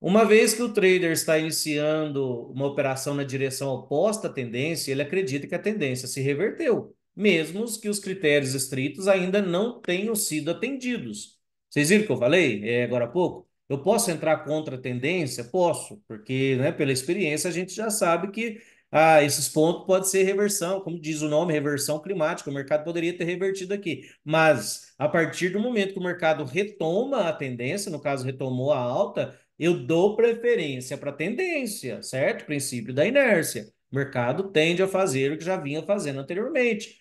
A: Uma vez que o trader está iniciando uma operação na direção oposta à tendência, ele acredita que a tendência se reverteu, mesmo que os critérios estritos ainda não tenham sido atendidos. Vocês viram o que eu falei é, agora há pouco? Eu posso entrar contra a tendência? Posso, porque né, pela experiência a gente já sabe que ah, esses pontos pode ser reversão, como diz o nome, reversão climática, o mercado poderia ter revertido aqui. Mas a partir do momento que o mercado retoma a tendência, no caso retomou a alta, eu dou preferência para a tendência, certo? Princípio da inércia. O mercado tende a fazer o que já vinha fazendo anteriormente.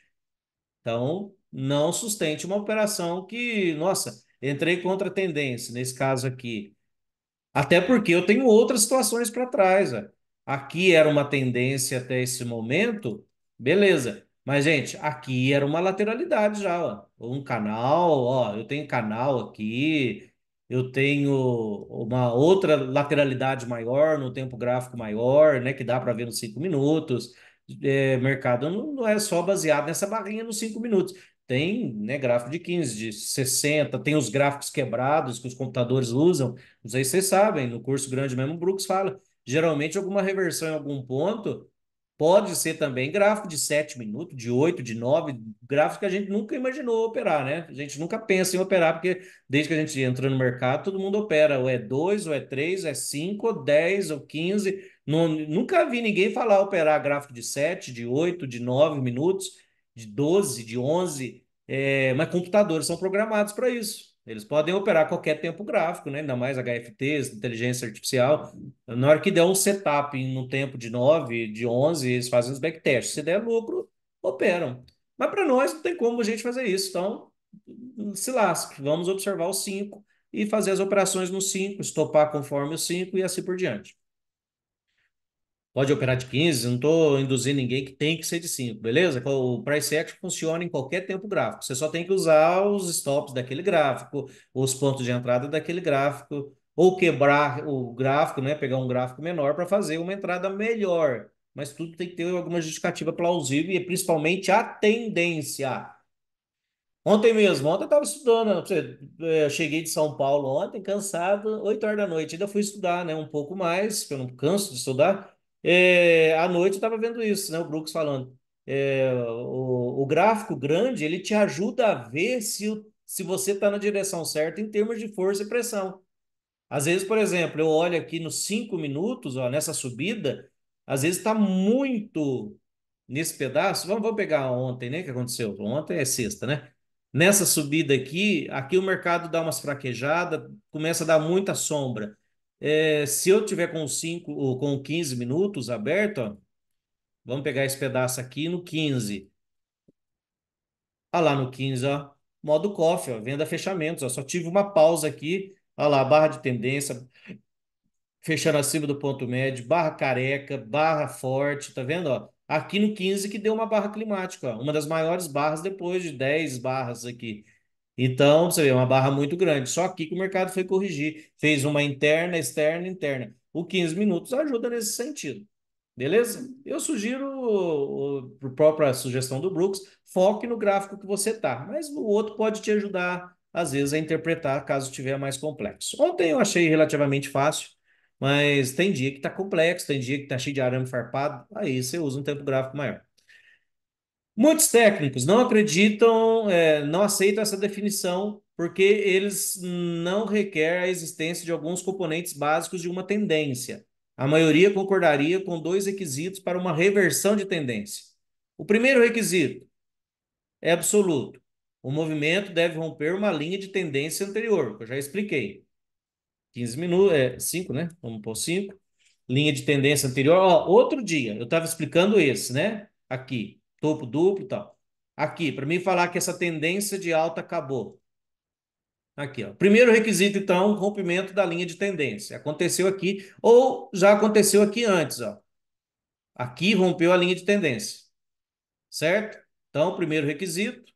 A: Então, não sustente uma operação que, nossa, entrei contra a tendência, nesse caso aqui. Até porque eu tenho outras situações para trás. Ó aqui era uma tendência até esse momento, beleza. Mas, gente, aqui era uma lateralidade já, ó. Um canal, ó, eu tenho canal aqui, eu tenho uma outra lateralidade maior, no tempo gráfico maior, né, que dá para ver nos cinco minutos. É, mercado não, não, é só baseado nessa barrinha nos cinco minutos. Tem né, gráfico de 15, de 60, tem os gráficos quebrados que os computadores usam. Não sei se vocês sabem, no curso grande mesmo, o Brooks fala geralmente alguma reversão em algum ponto pode ser também gráfico de 7 minutos, de 8, de 9, gráfico que a gente nunca imaginou operar, né? A gente nunca pensa em operar, porque desde que a gente entrou no mercado, todo mundo opera, ou é 2, ou é 3, ou é 5, ou 10, ou 15. Não, nunca vi ninguém falar operar gráfico de 7, de 8, de 9 minutos, de 12, de 11, é, mas computadores são programados para isso. Eles podem operar qualquer tempo gráfico, né? ainda mais HFTs, inteligência artificial. Na hora que der um setup no tempo de 9, de 11, eles fazem os backtests. Se der lucro, operam. Mas para nós não tem como a gente fazer isso. Então, se lasque. Vamos observar o 5 e fazer as operações no 5, estopar conforme o 5 e assim por diante pode operar de 15, não estou induzindo ninguém que tem que ser de 5, beleza? O price action funciona em qualquer tempo gráfico. Você só tem que usar os stops daquele gráfico, os pontos de entrada daquele gráfico, ou quebrar o gráfico, né? pegar um gráfico menor para fazer uma entrada melhor. Mas tudo tem que ter alguma justificativa plausível e principalmente a tendência. Ontem mesmo, ontem eu estava estudando, eu cheguei de São Paulo ontem, cansado, 8 horas da noite, ainda fui estudar né, um pouco mais, porque eu não canso de estudar, é, à noite eu estava vendo isso, né? O Brooks falando. É, o, o, gráfico grande ele te ajuda a ver se, se você está na direção certa em termos de força e pressão. Às vezes, por exemplo, eu olho aqui nos cinco minutos, ó, nessa subida, às vezes está muito nesse pedaço. Vamos, vamos pegar ontem, né? Que aconteceu? Ontem é sexta, né? Nessa subida aqui, aqui o mercado dá umas fraquejadas, começa a dar muita sombra. É, se eu tiver com 5 com 15 minutos aberto, ó, vamos pegar esse pedaço aqui no 15. Olha lá no 15, ó, modo coffee, ó, venda fechamentos. Ó, só tive uma pausa aqui. Olha lá, barra de tendência, fechando acima do ponto médio, barra careca, barra forte, tá vendo? Ó, aqui no 15 que deu uma barra climática, ó, uma das maiores barras depois de 10 barras aqui. Então, você vê, é uma barra muito grande. Só aqui que o mercado foi corrigir. Fez uma interna, externa, interna. O 15 minutos ajuda nesse sentido. Beleza? Eu sugiro, por própria sugestão do Brooks, foque no gráfico que você está. Mas o outro pode te ajudar, às vezes, a interpretar caso tiver mais complexo. Ontem eu achei relativamente fácil, mas tem dia que está complexo, tem dia que está cheio de arame farpado. Aí você usa um tempo gráfico maior. Muitos técnicos não acreditam, é, não aceitam essa definição, porque eles não requer a existência de alguns componentes básicos de uma tendência. A maioria concordaria com dois requisitos para uma reversão de tendência. O primeiro requisito é absoluto. O movimento deve romper uma linha de tendência anterior, que eu já expliquei. 15 minutos, é 5, né? Vamos por 5. Linha de tendência anterior. Ó, outro dia, eu estava explicando esse, né? Aqui topo duplo e tal. Aqui, para mim falar que essa tendência de alta acabou. Aqui, ó. Primeiro requisito, então, rompimento da linha de tendência. Aconteceu aqui, ou já aconteceu aqui antes, ó. Aqui rompeu a linha de tendência. Certo? Então, primeiro requisito,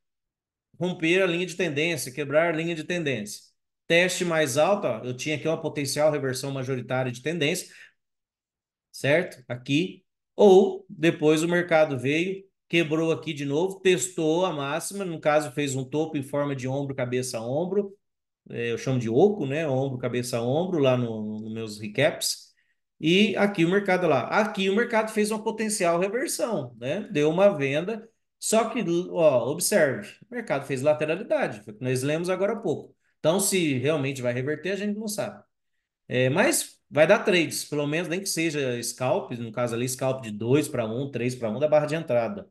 A: romper a linha de tendência, quebrar a linha de tendência. Teste mais alto, ó, eu tinha aqui uma potencial reversão majoritária de tendência, certo? Aqui. Ou depois o mercado veio, quebrou aqui de novo, testou a máxima, no caso fez um topo em forma de ombro, cabeça, ombro, é, eu chamo de oco, né? Ombro, cabeça, ombro, lá nos no meus recaps. E aqui o mercado lá. Aqui o mercado fez uma potencial reversão, né? Deu uma venda. Só que, ó, observe, o mercado fez lateralidade, foi o que nós lemos agora há pouco. Então, se realmente vai reverter, a gente não sabe. É, mas vai dar trades, pelo menos nem que seja scalp, no caso ali, scalp de 2 para 1, 3 para 1 da barra de entrada.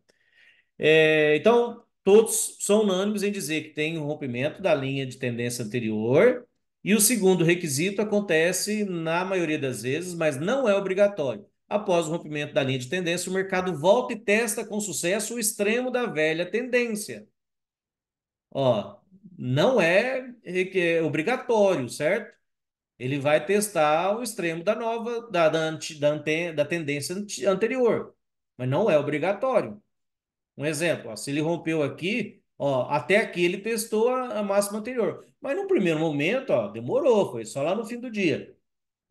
A: É, então, todos são unânimes em dizer que tem um rompimento da linha de tendência anterior. E o segundo requisito acontece na maioria das vezes, mas não é obrigatório. Após o rompimento da linha de tendência, o mercado volta e testa com sucesso o extremo da velha tendência. Ó, não é, é obrigatório, certo? Ele vai testar o extremo da nova, da, da, da, da tendência anterior, mas não é obrigatório. Um exemplo, ó, se ele rompeu aqui, ó, até aqui ele testou a, a máxima anterior. Mas no primeiro momento, ó, demorou, foi só lá no fim do dia.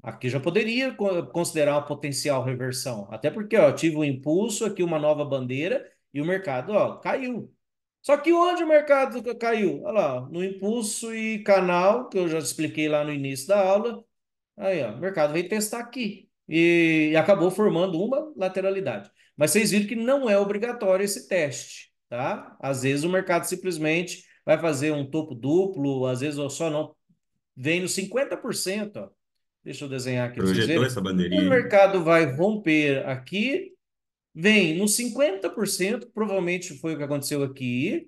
A: Aqui já poderia considerar uma potencial reversão, até porque ó, tive um impulso, aqui uma nova bandeira e o mercado ó, caiu. Só que onde o mercado caiu? Olha lá, no impulso e canal, que eu já expliquei lá no início da aula. Aí, ó, o mercado veio testar aqui e acabou formando uma lateralidade. Mas vocês viram que não é obrigatório esse teste, tá? Às vezes o mercado simplesmente vai fazer um topo duplo, às vezes ou só não vem no 50%, ó. Deixa eu desenhar aqui. Projetou essa bandeirinha. O mercado vai romper aqui, vem no 50%, provavelmente foi o que aconteceu aqui.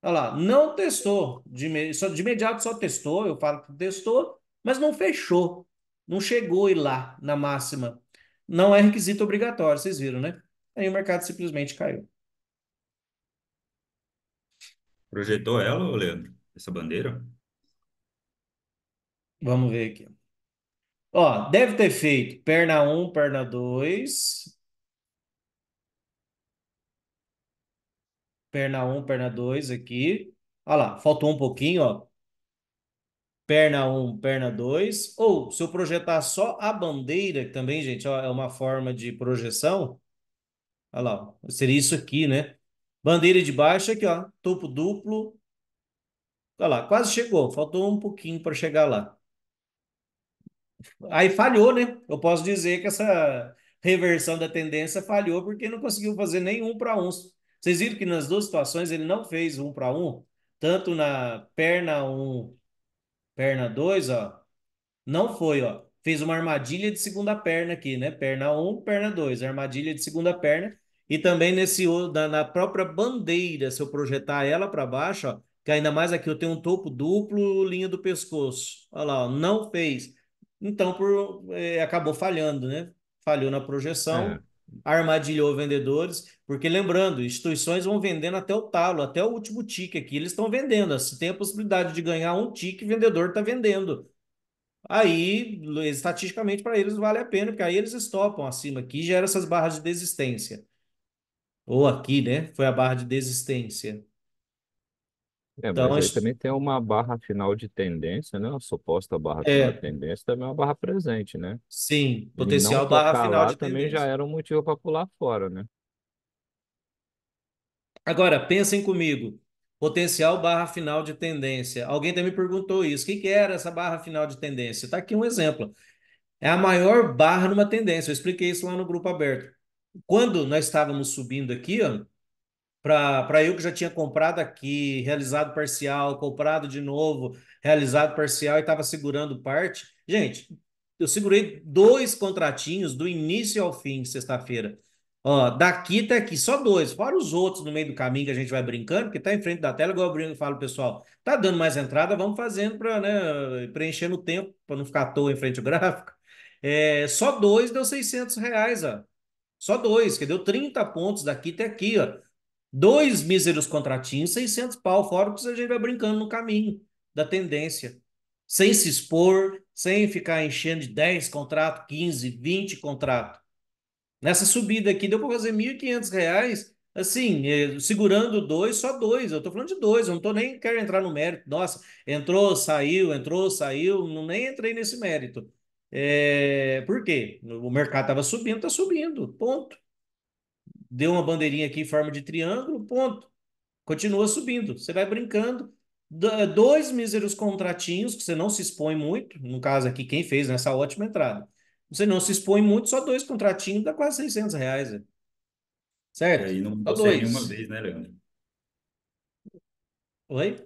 A: Olha lá, não testou, de, só, de imediato só testou, eu falo que testou, mas não fechou, não chegou e lá na máxima. Não é requisito obrigatório, vocês viram, né? aí o mercado simplesmente caiu.
B: Projetou ela, Leandro? Essa bandeira?
A: Vamos ver aqui. Ó, deve ter feito perna 1, perna 2. Perna 1, perna 2 aqui. Olha lá, faltou um pouquinho, ó. Perna 1, perna 2. Ou se eu projetar só a bandeira, que também, gente, ó, é uma forma de projeção. Olha lá, seria isso aqui, né? Bandeira de baixo aqui, ó, topo duplo. Olha lá, quase chegou, faltou um pouquinho para chegar lá. Aí falhou, né? Eu posso dizer que essa reversão da tendência falhou porque não conseguiu fazer nenhum para um. Vocês viram que nas duas situações ele não fez um para um, tanto na perna 1, um, perna 2, ó. Não foi, ó. Fez uma armadilha de segunda perna aqui, né? Perna 1, um, perna 2, armadilha de segunda perna e também nesse na, na própria bandeira, se eu projetar ela para baixo, ó, que ainda mais aqui eu tenho um topo duplo, linha do pescoço. Olha lá, ó, não fez. Então por, é, acabou falhando, né? Falhou na projeção, é. armadilhou vendedores, porque lembrando, instituições vão vendendo até o talo, até o último tique aqui, eles estão vendendo. Se tem a possibilidade de ganhar um tique, vendedor está vendendo. Aí, estatisticamente, para eles vale a pena, porque aí eles estopam acima aqui e gera essas barras de desistência ou aqui, né? Foi a barra de desistência.
B: É, Então, mas aí também tem uma barra final de tendência, né? Uma suposta barra é. final de é, tendência também é uma barra presente, né? sim, E não potencial barra tocar final lá de também já tendência. era um motivo para pular fora, né?
A: Agora, pensem comigo. Potencial barra final de tendência. Alguém também me perguntou isso. O que que era essa barra final de tendência? Está aqui um exemplo. É a maior barra numa tendência. Eu expliquei isso lá no grupo aberto quando nós estávamos subindo aqui, para eu que já tinha comprado aqui, realizado parcial, comprado de novo, realizado parcial e estava segurando parte. Gente, eu segurei dois contratinhos do início ao fim, sexta-feira. Ó, daqui até aqui, só dois, fora os outros no meio do caminho que a gente vai brincando, que está em frente da tela, igual eu brinco e falo, pessoal, tá dando mais entrada, vamos fazendo para né, preenchendo o tempo, para não ficar à toa em frente ao gráfico. É, só dois deu 600 reais, ó. Só dois, que deu 30 pontos daqui até aqui, ó. Dois míseros contratinhos, 600 pau, fora que a gente vai brincando no caminho da tendência. Sem se expor, sem ficar enchendo de 10 contrato, 15, 20 contrato. Nessa subida aqui deu para fazer R$ 1.500, assim, eh, segurando dois, só dois. Eu estou falando de dois, eu não estou nem quero entrar no mérito. Nossa, entrou, saiu, entrou, saiu, não nem entrei nesse mérito. É, por quê? O mercado estava subindo, está subindo, ponto. Deu uma bandeirinha aqui em forma de triângulo, ponto. Continua subindo, você vai brincando. É, dois míseros contratinhos, que você não se expõe muito, no caso aqui, quem fez nessa ótima entrada. Você não se expõe muito, só dois contratinhos dá quase 600 reais. Né? Certo? É, e aí não mudou uma vez,
B: né, Leandro? Oi?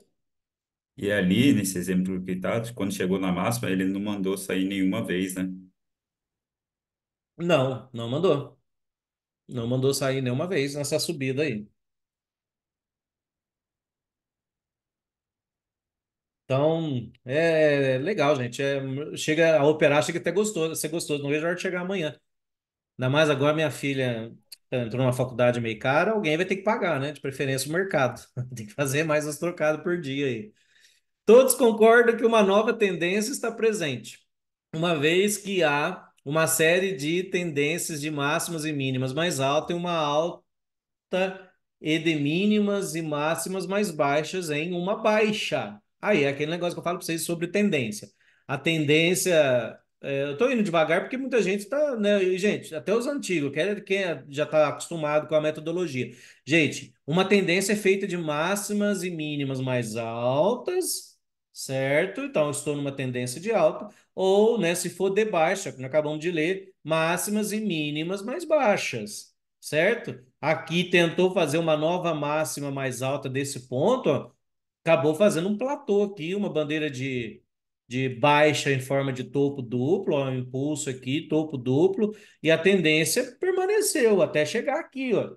B: E é ali, nesse exemplo que tá, quando chegou na máxima, ele não mandou sair nenhuma vez, né?
A: Não, não mandou. Não mandou sair nenhuma vez nessa subida aí. Então, é legal, gente. É, chega a operar, chega até gostoso, ser gostoso. Não vejo a hora de chegar amanhã. Ainda mais agora minha filha entrou numa faculdade meio cara, alguém vai ter que pagar, né? De preferência o mercado. Tem que fazer mais uns trocados por dia aí. Todos concordam que uma nova tendência está presente, uma vez que há uma série de tendências de máximas e mínimas mais altas e uma alta e de mínimas e máximas mais baixas em uma baixa. Aí é aquele negócio que eu falo para vocês sobre tendência. A tendência. É, eu estou indo devagar porque muita gente está. Né, gente, até os antigos, quem é, já está acostumado com a metodologia. Gente, uma tendência é feita de máximas e mínimas mais altas certo? Então, estou numa tendência de alta, ou, né, se for de baixa, como acabamos de ler, máximas e mínimas mais baixas, certo? Aqui tentou fazer uma nova máxima mais alta desse ponto, ó, acabou fazendo um platô aqui, uma bandeira de, de baixa em forma de topo duplo, ó, um impulso aqui, topo duplo, e a tendência permaneceu até chegar aqui, ó.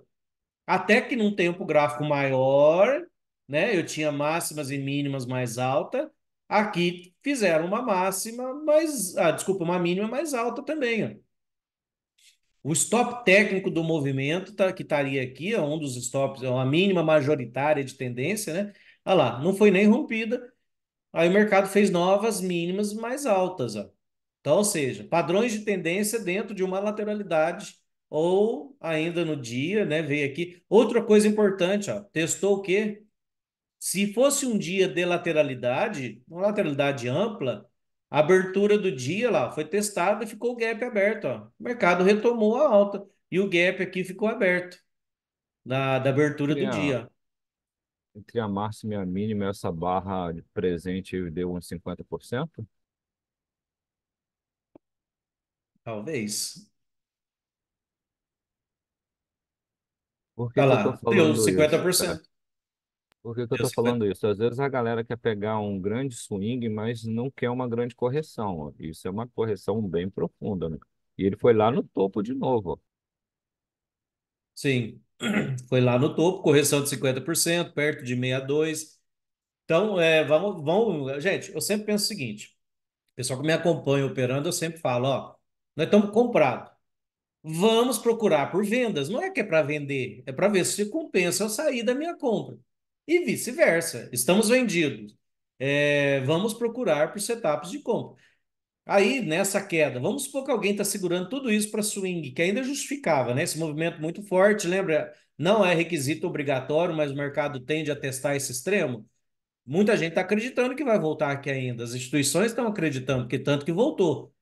A: Até que num tempo gráfico maior, né? Eu tinha máximas e mínimas mais alta. Aqui fizeram uma máxima mais, ah, desculpa, uma mínima mais alta também. Ó. O stop técnico do movimento tá, que estaria aqui, é um dos stops, é uma mínima majoritária de tendência, né? Olha lá, não foi nem rompida. Aí o mercado fez novas mínimas mais altas. Ó. Então, ou seja, padrões de tendência dentro de uma lateralidade ou ainda no dia, né? Veio aqui. Outra coisa importante, ó, testou o quê? Se fosse um dia de lateralidade, uma lateralidade ampla, a abertura do dia lá foi testada e ficou o gap aberto. Ó. O mercado retomou a alta e o gap aqui ficou aberto
B: da, da abertura do a, dia. Entre a máxima e a mínima, essa barra de presente deu uns 50%? Talvez. Por que Olha lá, deu 50%. Isso, por que que eu estou falando isso? Às vezes a galera quer pegar um grande swing, mas não quer uma grande correção. ó. Isso é uma correção bem profunda, né? E ele foi lá no topo de novo. ó. Sim, foi lá no topo,
A: correção de 50%, perto de 62%. Então, é, vamos, vamos. Gente, eu sempre penso o seguinte: o pessoal que me acompanha operando, eu sempre falo, ó, nós estamos comprados. Vamos procurar por vendas. Não é que é para vender, é para ver se compensa eu sair da minha compra. E vice-versa. Estamos vendidos. É, vamos procurar por setups de compra. Aí, nessa queda, vamos supor que alguém está segurando tudo isso para swing, que ainda justificava, né? Esse movimento muito forte, lembra? Não é requisito obrigatório, mas o mercado tende a testar esse extremo. Muita gente está acreditando que vai voltar aqui ainda. As instituições estão acreditando, porque tanto que voltou.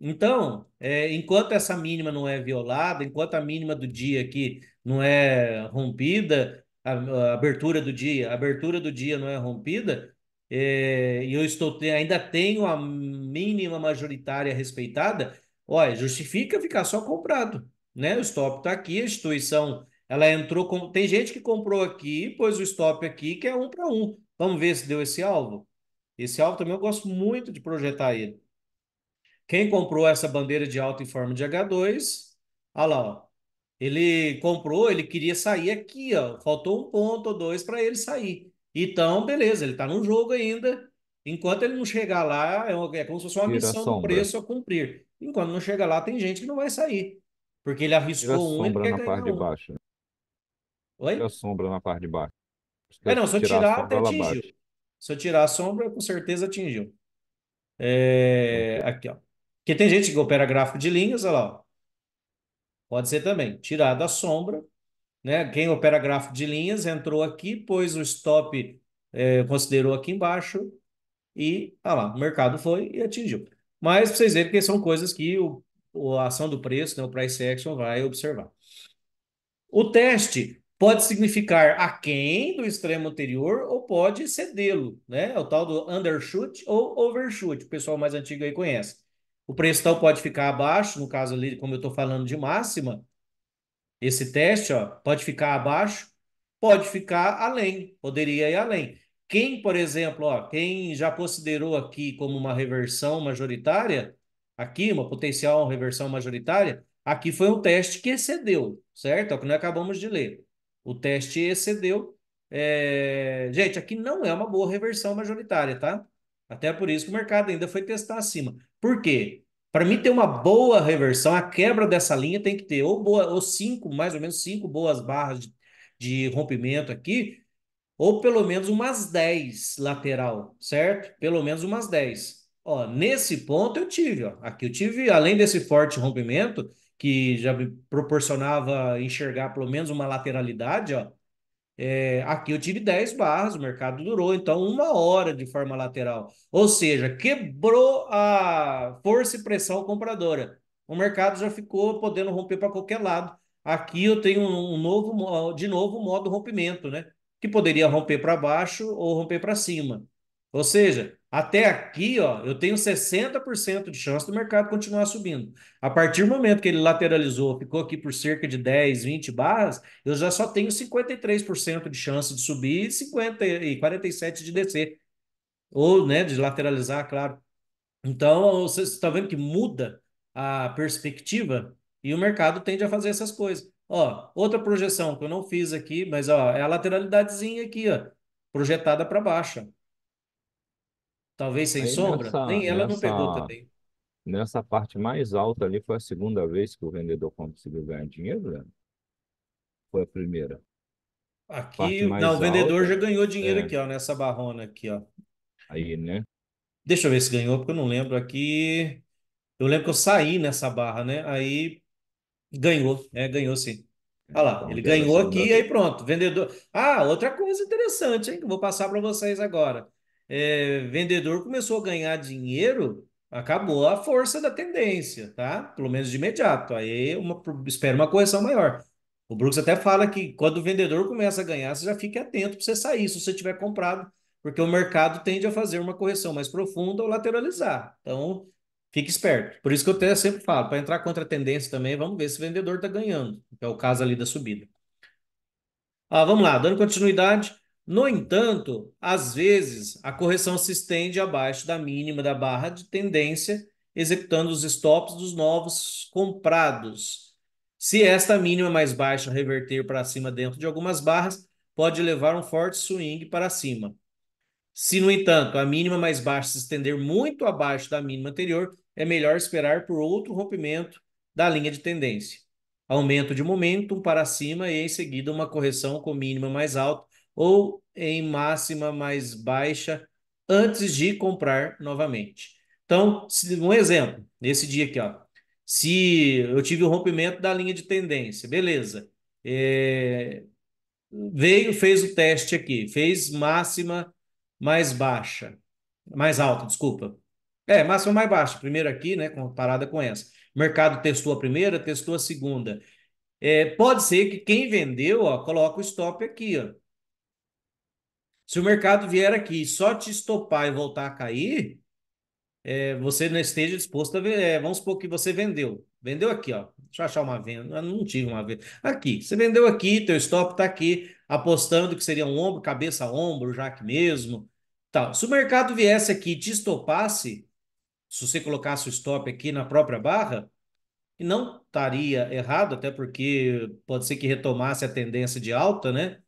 A: Então, é, enquanto essa mínima não é violada, enquanto a mínima do dia aqui não é rompida, a, a abertura do dia, a abertura do dia não é rompida, é, e eu estou ainda tenho a mínima majoritária respeitada, olha, justifica ficar só comprado, né? O stop está aqui, a instituição, ela entrou com, tem gente que comprou aqui, pôs o stop aqui, que é um para um. Vamos ver se deu esse alvo. Esse alvo também eu gosto muito de projetar ele. Quem comprou essa bandeira de alta em forma de H2, olha lá, ó, ele comprou, ele queria sair aqui, ó. Faltou um ponto ou dois para ele sair. Então, beleza, ele está no jogo ainda. Enquanto ele não chegar lá, é, uma, é como se fosse uma missão do preço a cumprir. Enquanto não chegar lá, tem gente que não vai sair. Porque ele arriscou um, sombra quer na parte um. de
B: baixo. Né? Oi? a sombra na parte de baixo. É, não, se eu tirar, até atingiu.
A: Se eu tirar a sombra, com certeza atingiu. É... Aqui, ó. Porque tem gente que opera gráfico de linhas, olha lá, ó. Pode ser também tirado a sombra, né? Quem opera gráfico de linhas entrou aqui, pôs o stop, é, considerou aqui embaixo e, ah lá, o mercado foi e atingiu. Mas vocês verem que são coisas que o, a ação do preço, né, o price action, vai observar. O teste pode significar aquém do extremo anterior ou pode cedê-lo, né? É o tal do undershoot ou overshoot, o pessoal mais antigo aí conhece o preço pode ficar abaixo, no caso ali, como eu estou falando de máxima, esse teste ó, pode ficar abaixo, pode ficar além, poderia ir além. Quem, por exemplo, ó, quem já considerou aqui como uma reversão majoritária, aqui uma potencial reversão majoritária, aqui foi um teste que excedeu, certo? É o que nós acabamos de ler. O teste excedeu. É... Gente, aqui não é uma boa reversão majoritária, tá? Até por isso que o mercado ainda foi testar acima. Por quê? Para mim ter uma boa reversão, a quebra dessa linha tem que ter ou, boa, ou cinco, mais ou menos cinco boas barras de, de rompimento aqui, ou pelo menos umas 10 lateral, certo? Pelo menos umas 10. Ó, nesse ponto eu tive, ó, aqui eu tive, além desse forte rompimento, que já me proporcionava enxergar pelo menos uma lateralidade, ó, é, aqui eu tive 10 barras, o mercado durou, então uma hora de forma lateral. Ou seja, quebrou a força e pressão compradora. O mercado já ficou podendo romper para qualquer lado. Aqui eu tenho um novo, de novo, modo rompimento, né? Que poderia romper para baixo ou romper para cima. Ou seja, até aqui, ó, eu tenho 60% de chance do mercado continuar subindo. A partir do momento que ele lateralizou, ficou aqui por cerca de 10, 20 barras, eu já só tenho 53% de chance de subir e 50 e 47 de descer. Ou, né, de lateralizar, claro. Então, você está vendo que muda a perspectiva e o mercado tende a fazer essas coisas. Ó, outra projeção que eu não fiz aqui, mas ó, é a lateralidadezinha aqui, ó, projetada para baixo.
B: Talvez sem Aí sombra? nessa- Nem ela não pegou também. Nessa parte mais alta ali, foi a segunda vez que o vendedor conseguiu ganhar dinheiro, né? Foi a primeira.
A: Aqui, não, o vendedor alta, já ganhou dinheiro é. aqui, ó, nessa barrona aqui, ó. Aí, né? Deixa eu ver se ganhou, porque eu não lembro aqui. Eu lembro que eu saí nessa barra, né? Aí ganhou, né? Ganhou sim.
B: Olha lá, Então, ele ganhou aqui aqui, aí
A: pronto, vendedor. Ah, outra coisa interessante, hein, que eu vou passar para vocês agora é, vendedor começou a ganhar dinheiro, acabou a força da tendência, tá? Pelo menos de imediato. Aí uma, espera uma correção maior. O Brooks até fala que quando o vendedor começa a ganhar, você já fique atento para você sair, se você tiver comprado, porque o mercado tende a fazer uma correção mais profunda ou lateralizar. Então, fique esperto. Por isso que eu até sempre falo, para entrar contra a tendência também, vamos ver se o vendedor está ganhando, que é o caso ali da subida. Ah, vamos lá, dando continuidade. No entanto, às vezes, a correção se estende abaixo da mínima da barra de tendência, executando os stops dos novos comprados. Se esta mínima mais baixa reverter para cima dentro de algumas barras, pode levar um forte swing para cima. Se, no entanto, a mínima mais baixa se estender muito abaixo da mínima anterior, é melhor esperar por outro rompimento da linha de tendência. Aumento de momentum para cima e, em seguida, uma correção com mínima mais alta ou em máxima mais baixa antes de comprar novamente. Então, um exemplo, nesse dia aqui, ó, se eu tive o rompimento da linha de tendência, beleza. É, veio, fez o teste aqui, fez máxima mais baixa, mais alta, desculpa. É, máxima mais baixa, primeiro aqui, né, comparada com essa. mercado testou a primeira, testou a segunda. É, pode ser que quem vendeu, ó, coloca o stop aqui, ó. Se o mercado vier aqui e só te estopar e voltar a cair, é, você não esteja disposto a ver. É, vamos supor que você vendeu. Vendeu aqui, ó. Deixa eu achar uma venda. Eu não tive uma venda. Aqui. Você vendeu aqui, teu stop está aqui, apostando que seria um ombro, cabeça, ombro, já aqui mesmo. Tal. Se o mercado viesse aqui e te estopasse, se você colocasse o stop aqui na própria barra, e não estaria errado, até porque pode ser que retomasse a tendência de alta, né?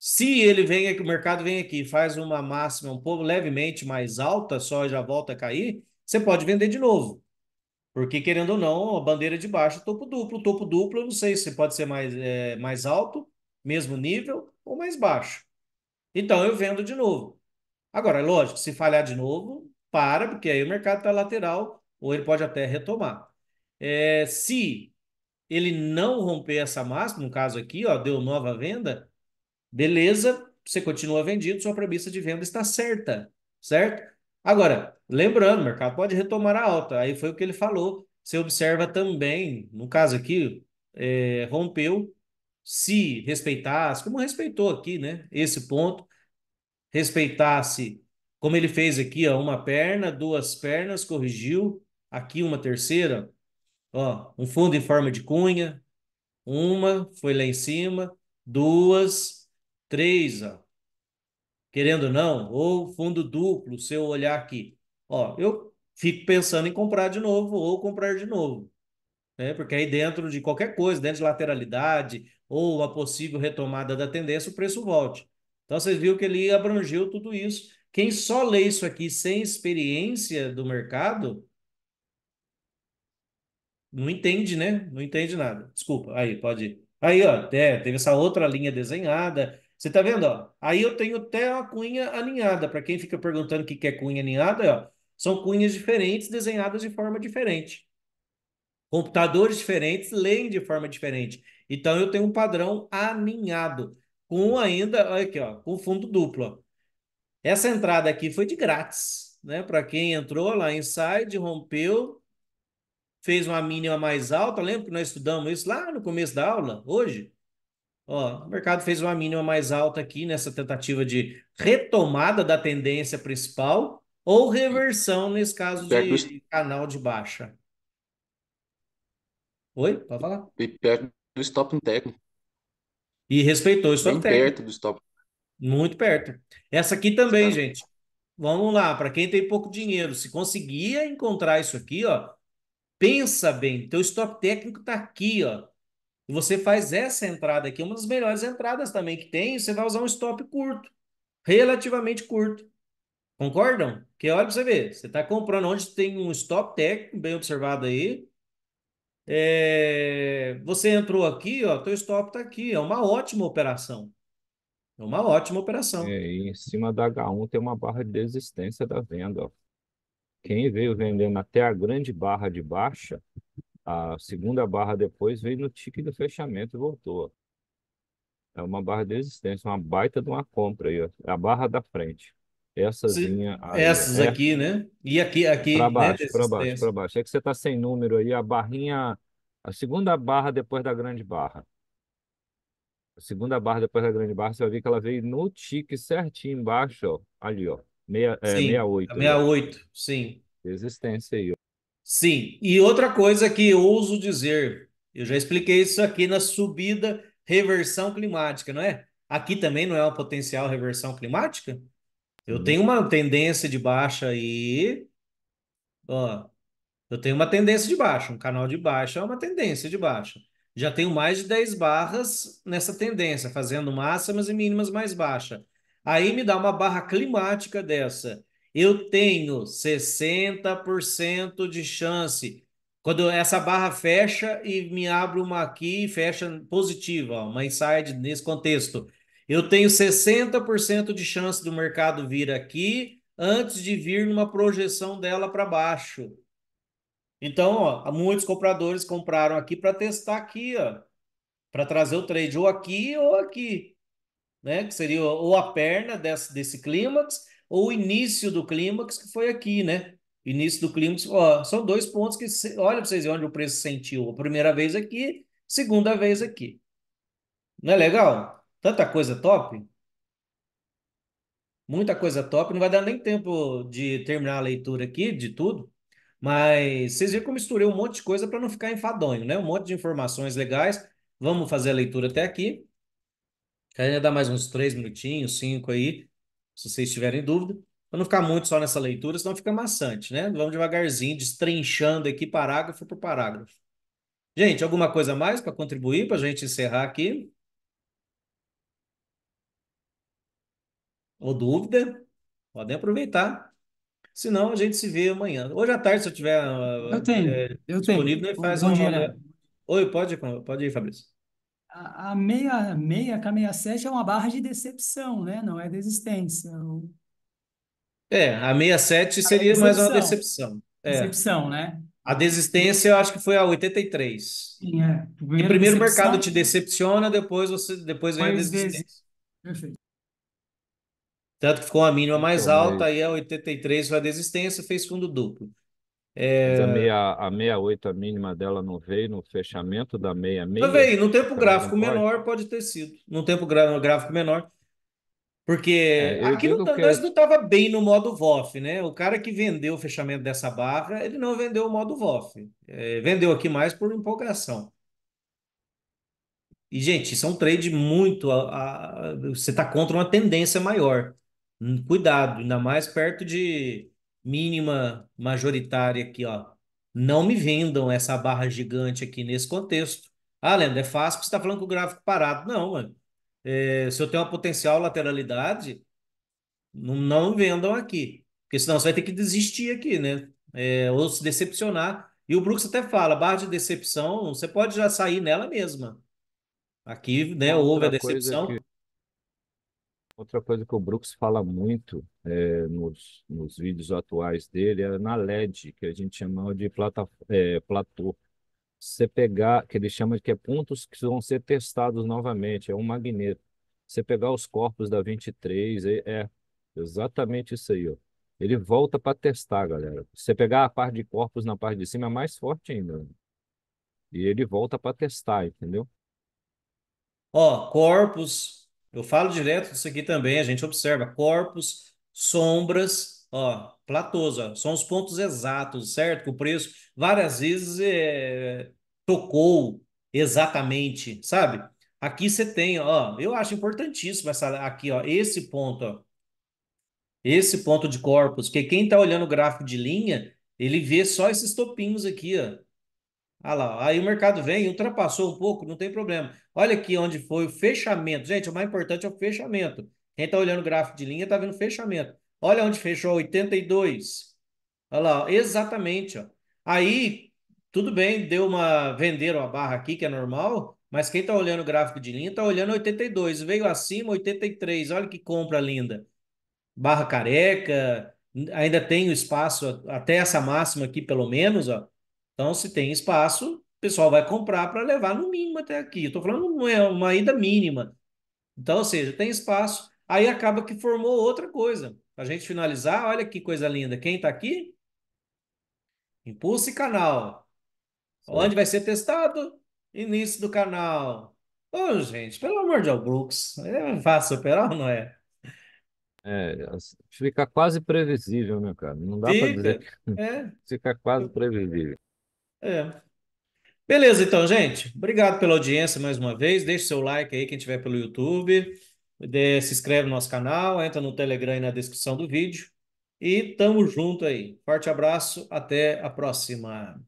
A: Se ele vem aqui, o mercado vem aqui, faz uma máxima um pouco levemente mais alta, só já volta a cair, você pode vender de novo. Porque, querendo ou não, a bandeira de baixo, é topo duplo. Topo duplo, eu não sei se pode ser mais, é, mais alto, mesmo nível, ou mais baixo. Então, eu vendo de novo. Agora, é lógico, se falhar de novo, para, porque aí o mercado está lateral, ou ele pode até retomar. É, se ele não romper essa máxima, no caso aqui, ó, deu nova venda, Beleza, você continua vendido, sua premissa de venda está certa, certo? Agora, lembrando, o mercado pode retomar a alta, aí foi o que ele falou. Você observa também, no caso aqui, é, rompeu, se respeitasse, como respeitou aqui, né? Esse ponto, respeitasse, como ele fez aqui, ó, uma perna, duas pernas, corrigiu, aqui uma terceira, ó, um fundo em forma de cunha, uma foi lá em cima, duas, três, ó, querendo ou não, ou fundo duplo, se eu olhar aqui, ó, eu fico pensando em comprar de novo ou comprar de novo. Né? Porque aí dentro de qualquer coisa, dentro de lateralidade ou a possível retomada da tendência, o preço volte. Então vocês viram que ele abrangeu tudo isso. Quem só lê isso aqui sem experiência do mercado não entende, né? Não entende nada. Desculpa, aí pode ir. Aí, ó, é, teve essa outra linha desenhada, você tá vendo? Ó? Aí eu tenho até uma cunha alinhada. Para quem fica perguntando o que é cunha alinhada, é, ó, são cunhas diferentes desenhadas de forma diferente. Computadores diferentes leem de forma diferente. Então eu tenho um padrão alinhado, com ainda, olha aqui, ó, com fundo duplo. Ó. Essa entrada aqui foi de grátis, né? Para quem entrou lá inside, rompeu, fez uma mínima mais alta, lembra que nós estudamos isso lá no começo da aula, hoje? Ó, o mercado fez uma mínima mais alta aqui nessa tentativa de retomada da tendência principal ou reversão nesse caso de, de canal de baixa. Oi, pode falar. E perto do stop técnico. E respeitou o stop Bem técnico. perto do stop. Muito perto. Essa aqui também, Está... gente. Vamos lá, para quem tem pouco dinheiro, se conseguir encontrar isso aqui, ó, pensa bem. Teu stop técnico está aqui, ó. E você faz essa entrada aqui, uma das melhores entradas também que tem, você vai usar um stop curto, relativamente curto. Concordam? Que olha para você ver, você está comprando onde tem um stop técnico, bem observado aí. É... Você entrou aqui, ó, teu stop está aqui, é uma ótima operação.
B: É uma ótima operação. É, e em cima da H1 tem uma barra de resistência da venda. Ó. Quem veio vendendo até a grande barra de baixa a segunda barra depois veio no tique do fechamento e voltou. É uma barra de resistência, uma baita de uma compra aí, ó. É a barra da frente. essas aí, Essas é, aqui, né? E aqui, aqui para né, baixo, né, para baixo, para baixo. É que você está sem número aí, a barrinha, a segunda barra depois da grande barra. A segunda barra depois da grande barra, você vai ver que ela veio no tique certinho embaixo, ó, ali, ó. Meia, é, sim, 68. 68,
A: né? sim. Resistência aí, ó. Sim, e outra coisa que eu ouso dizer, eu já expliquei isso aqui na subida reversão climática, não é? Aqui também não é uma potencial reversão climática? Eu uhum. tenho uma tendência de baixa aí. Ó, eu tenho uma tendência de baixa, um canal de baixa é uma tendência de baixa. Já tenho mais de 10 barras nessa tendência, fazendo máximas e mínimas mais baixa. Aí me dá uma barra climática dessa eu tenho 60% de chance. Quando essa barra fecha e me abre uma aqui fecha positiva, uma inside nesse contexto. Eu tenho 60% de chance do mercado vir aqui antes de vir numa projeção dela para baixo. Então, ó, muitos compradores compraram aqui para testar aqui, para trazer o trade ou aqui ou aqui, né? Que seria ou a perna desse, desse clímax ou o início do clímax, que foi aqui, né? Início do clímax, ó, são dois pontos que, olha para vocês onde o preço sentiu. A primeira vez aqui, segunda vez aqui. Não é legal? Tanta coisa top. Muita coisa top. Não vai dar nem tempo de terminar a leitura aqui de tudo. Mas vocês viram que eu misturei um monte de coisa para não ficar enfadonho, né? Um monte de informações legais. Vamos fazer a leitura até aqui. Ainda dá mais uns três minutinhos, cinco aí se vocês tiverem dúvida, para não ficar muito só nessa leitura, senão fica maçante, né? Vamos devagarzinho, destrinchando aqui parágrafo por parágrafo. Gente, alguma coisa mais para contribuir para a gente encerrar aqui? Ou dúvida? Podem aproveitar. Senão a gente se vê amanhã. Hoje à tarde, se eu tiver eu tenho, é, eu disponível, tenho. Né, faz Bom uma. Dia. Né? Oi, pode, pode ir, Fabrício a, meia meia, meia sete 67 é uma barra de decepção, né? Não é desistência. É, a 67 seria mais uma decepção. Decepção, é. né? A desistência eu acho que foi a 83. Sim, é. Primeiro, o primeiro mercado te decepciona, depois você depois vem a desistência. Vezes.
B: Perfeito. Tanto que ficou a mínima mais alta, aí a 83 foi a desistência, fez fundo duplo. É... A, meia, a 68, a mínima dela não veio no fechamento da 66. Não veio, no tempo gráfico menor
A: pode ter sido.
B: No tempo gráfico
A: menor. Porque é, aqui no tá, que... É não estava bem no modo VOF, né? O cara que vendeu o fechamento dessa barra, ele não vendeu o modo VOF. É, vendeu aqui mais por empolgação. E, gente, isso é um trade muito. A, a, você está contra uma tendência maior. Hum, cuidado, ainda mais perto de mínima majoritária aqui, ó. Não me vendam essa barra gigante aqui nesse contexto. Ah, Leandro, é fácil porque você está falando com o gráfico parado. Não, mano. É, se eu tenho uma potencial lateralidade, não, não vendam aqui. Porque senão você vai ter que desistir aqui, né? É, ou se decepcionar. E o Brooks até fala, barra de decepção, você pode já sair nela mesma.
B: Aqui, né, Outra houve a decepção. Outra coisa que o Brooks fala muito é, nos, nos vídeos atuais dele é na LED, que a gente chama de plata, é, platô. Você pegar, que ele chama de que é pontos que vão ser testados novamente, é um magneto. Você pegar os corpos da 23, é, é exatamente isso aí, ó. Ele volta para testar, galera. Você pegar a parte de corpos na parte de cima é mais forte ainda. Né? E ele volta para testar, entendeu? Ó, corpos, eu
A: falo direto disso aqui também, a gente observa corpos, sombras, ó, platôs, ó, são os pontos exatos, certo? O preço várias vezes é, tocou exatamente, sabe? Aqui você tem, ó, eu acho importantíssimo essa aqui, ó, esse ponto, ó, esse ponto de corpos, que quem está olhando o gráfico de linha, ele vê só esses topinhos aqui, ó. Olha ah lá, aí o mercado vem, ultrapassou um pouco, não tem problema. Olha aqui onde foi o fechamento. Gente, o mais importante é o fechamento. Quem está olhando o gráfico de linha está vendo fechamento. Olha onde fechou, 82. Olha lá, exatamente. Ó. Aí, tudo bem, deu uma. Venderam a barra aqui, que é normal, mas quem está olhando o gráfico de linha está olhando 82. Veio acima, 83. Olha que compra linda. Barra careca, ainda tem o espaço até essa máxima aqui, pelo menos, ó. Então, se tem espaço, o pessoal vai comprar para levar no mínimo até aqui. Estou falando não é uma ida mínima. Então, ou seja, tem espaço. Aí acaba que formou outra coisa. A gente finalizar, olha que coisa linda. Quem está aqui? Impulso e canal. Sim. Onde vai ser testado? Início do canal. Ô, oh, gente, pelo amor
B: de Brooks, é fácil operar ou não é? É, assim, fica quase previsível, meu né, cara? Não dá para dizer. É. Fica quase previsível.
A: É. Beleza, então, gente. Obrigado pela audiência mais uma vez. Deixe seu like aí, quem tiver pelo YouTube. De- se inscreve no nosso canal, entra no Telegram aí na descrição do vídeo. E tamo junto
B: aí. Forte abraço, até a próxima.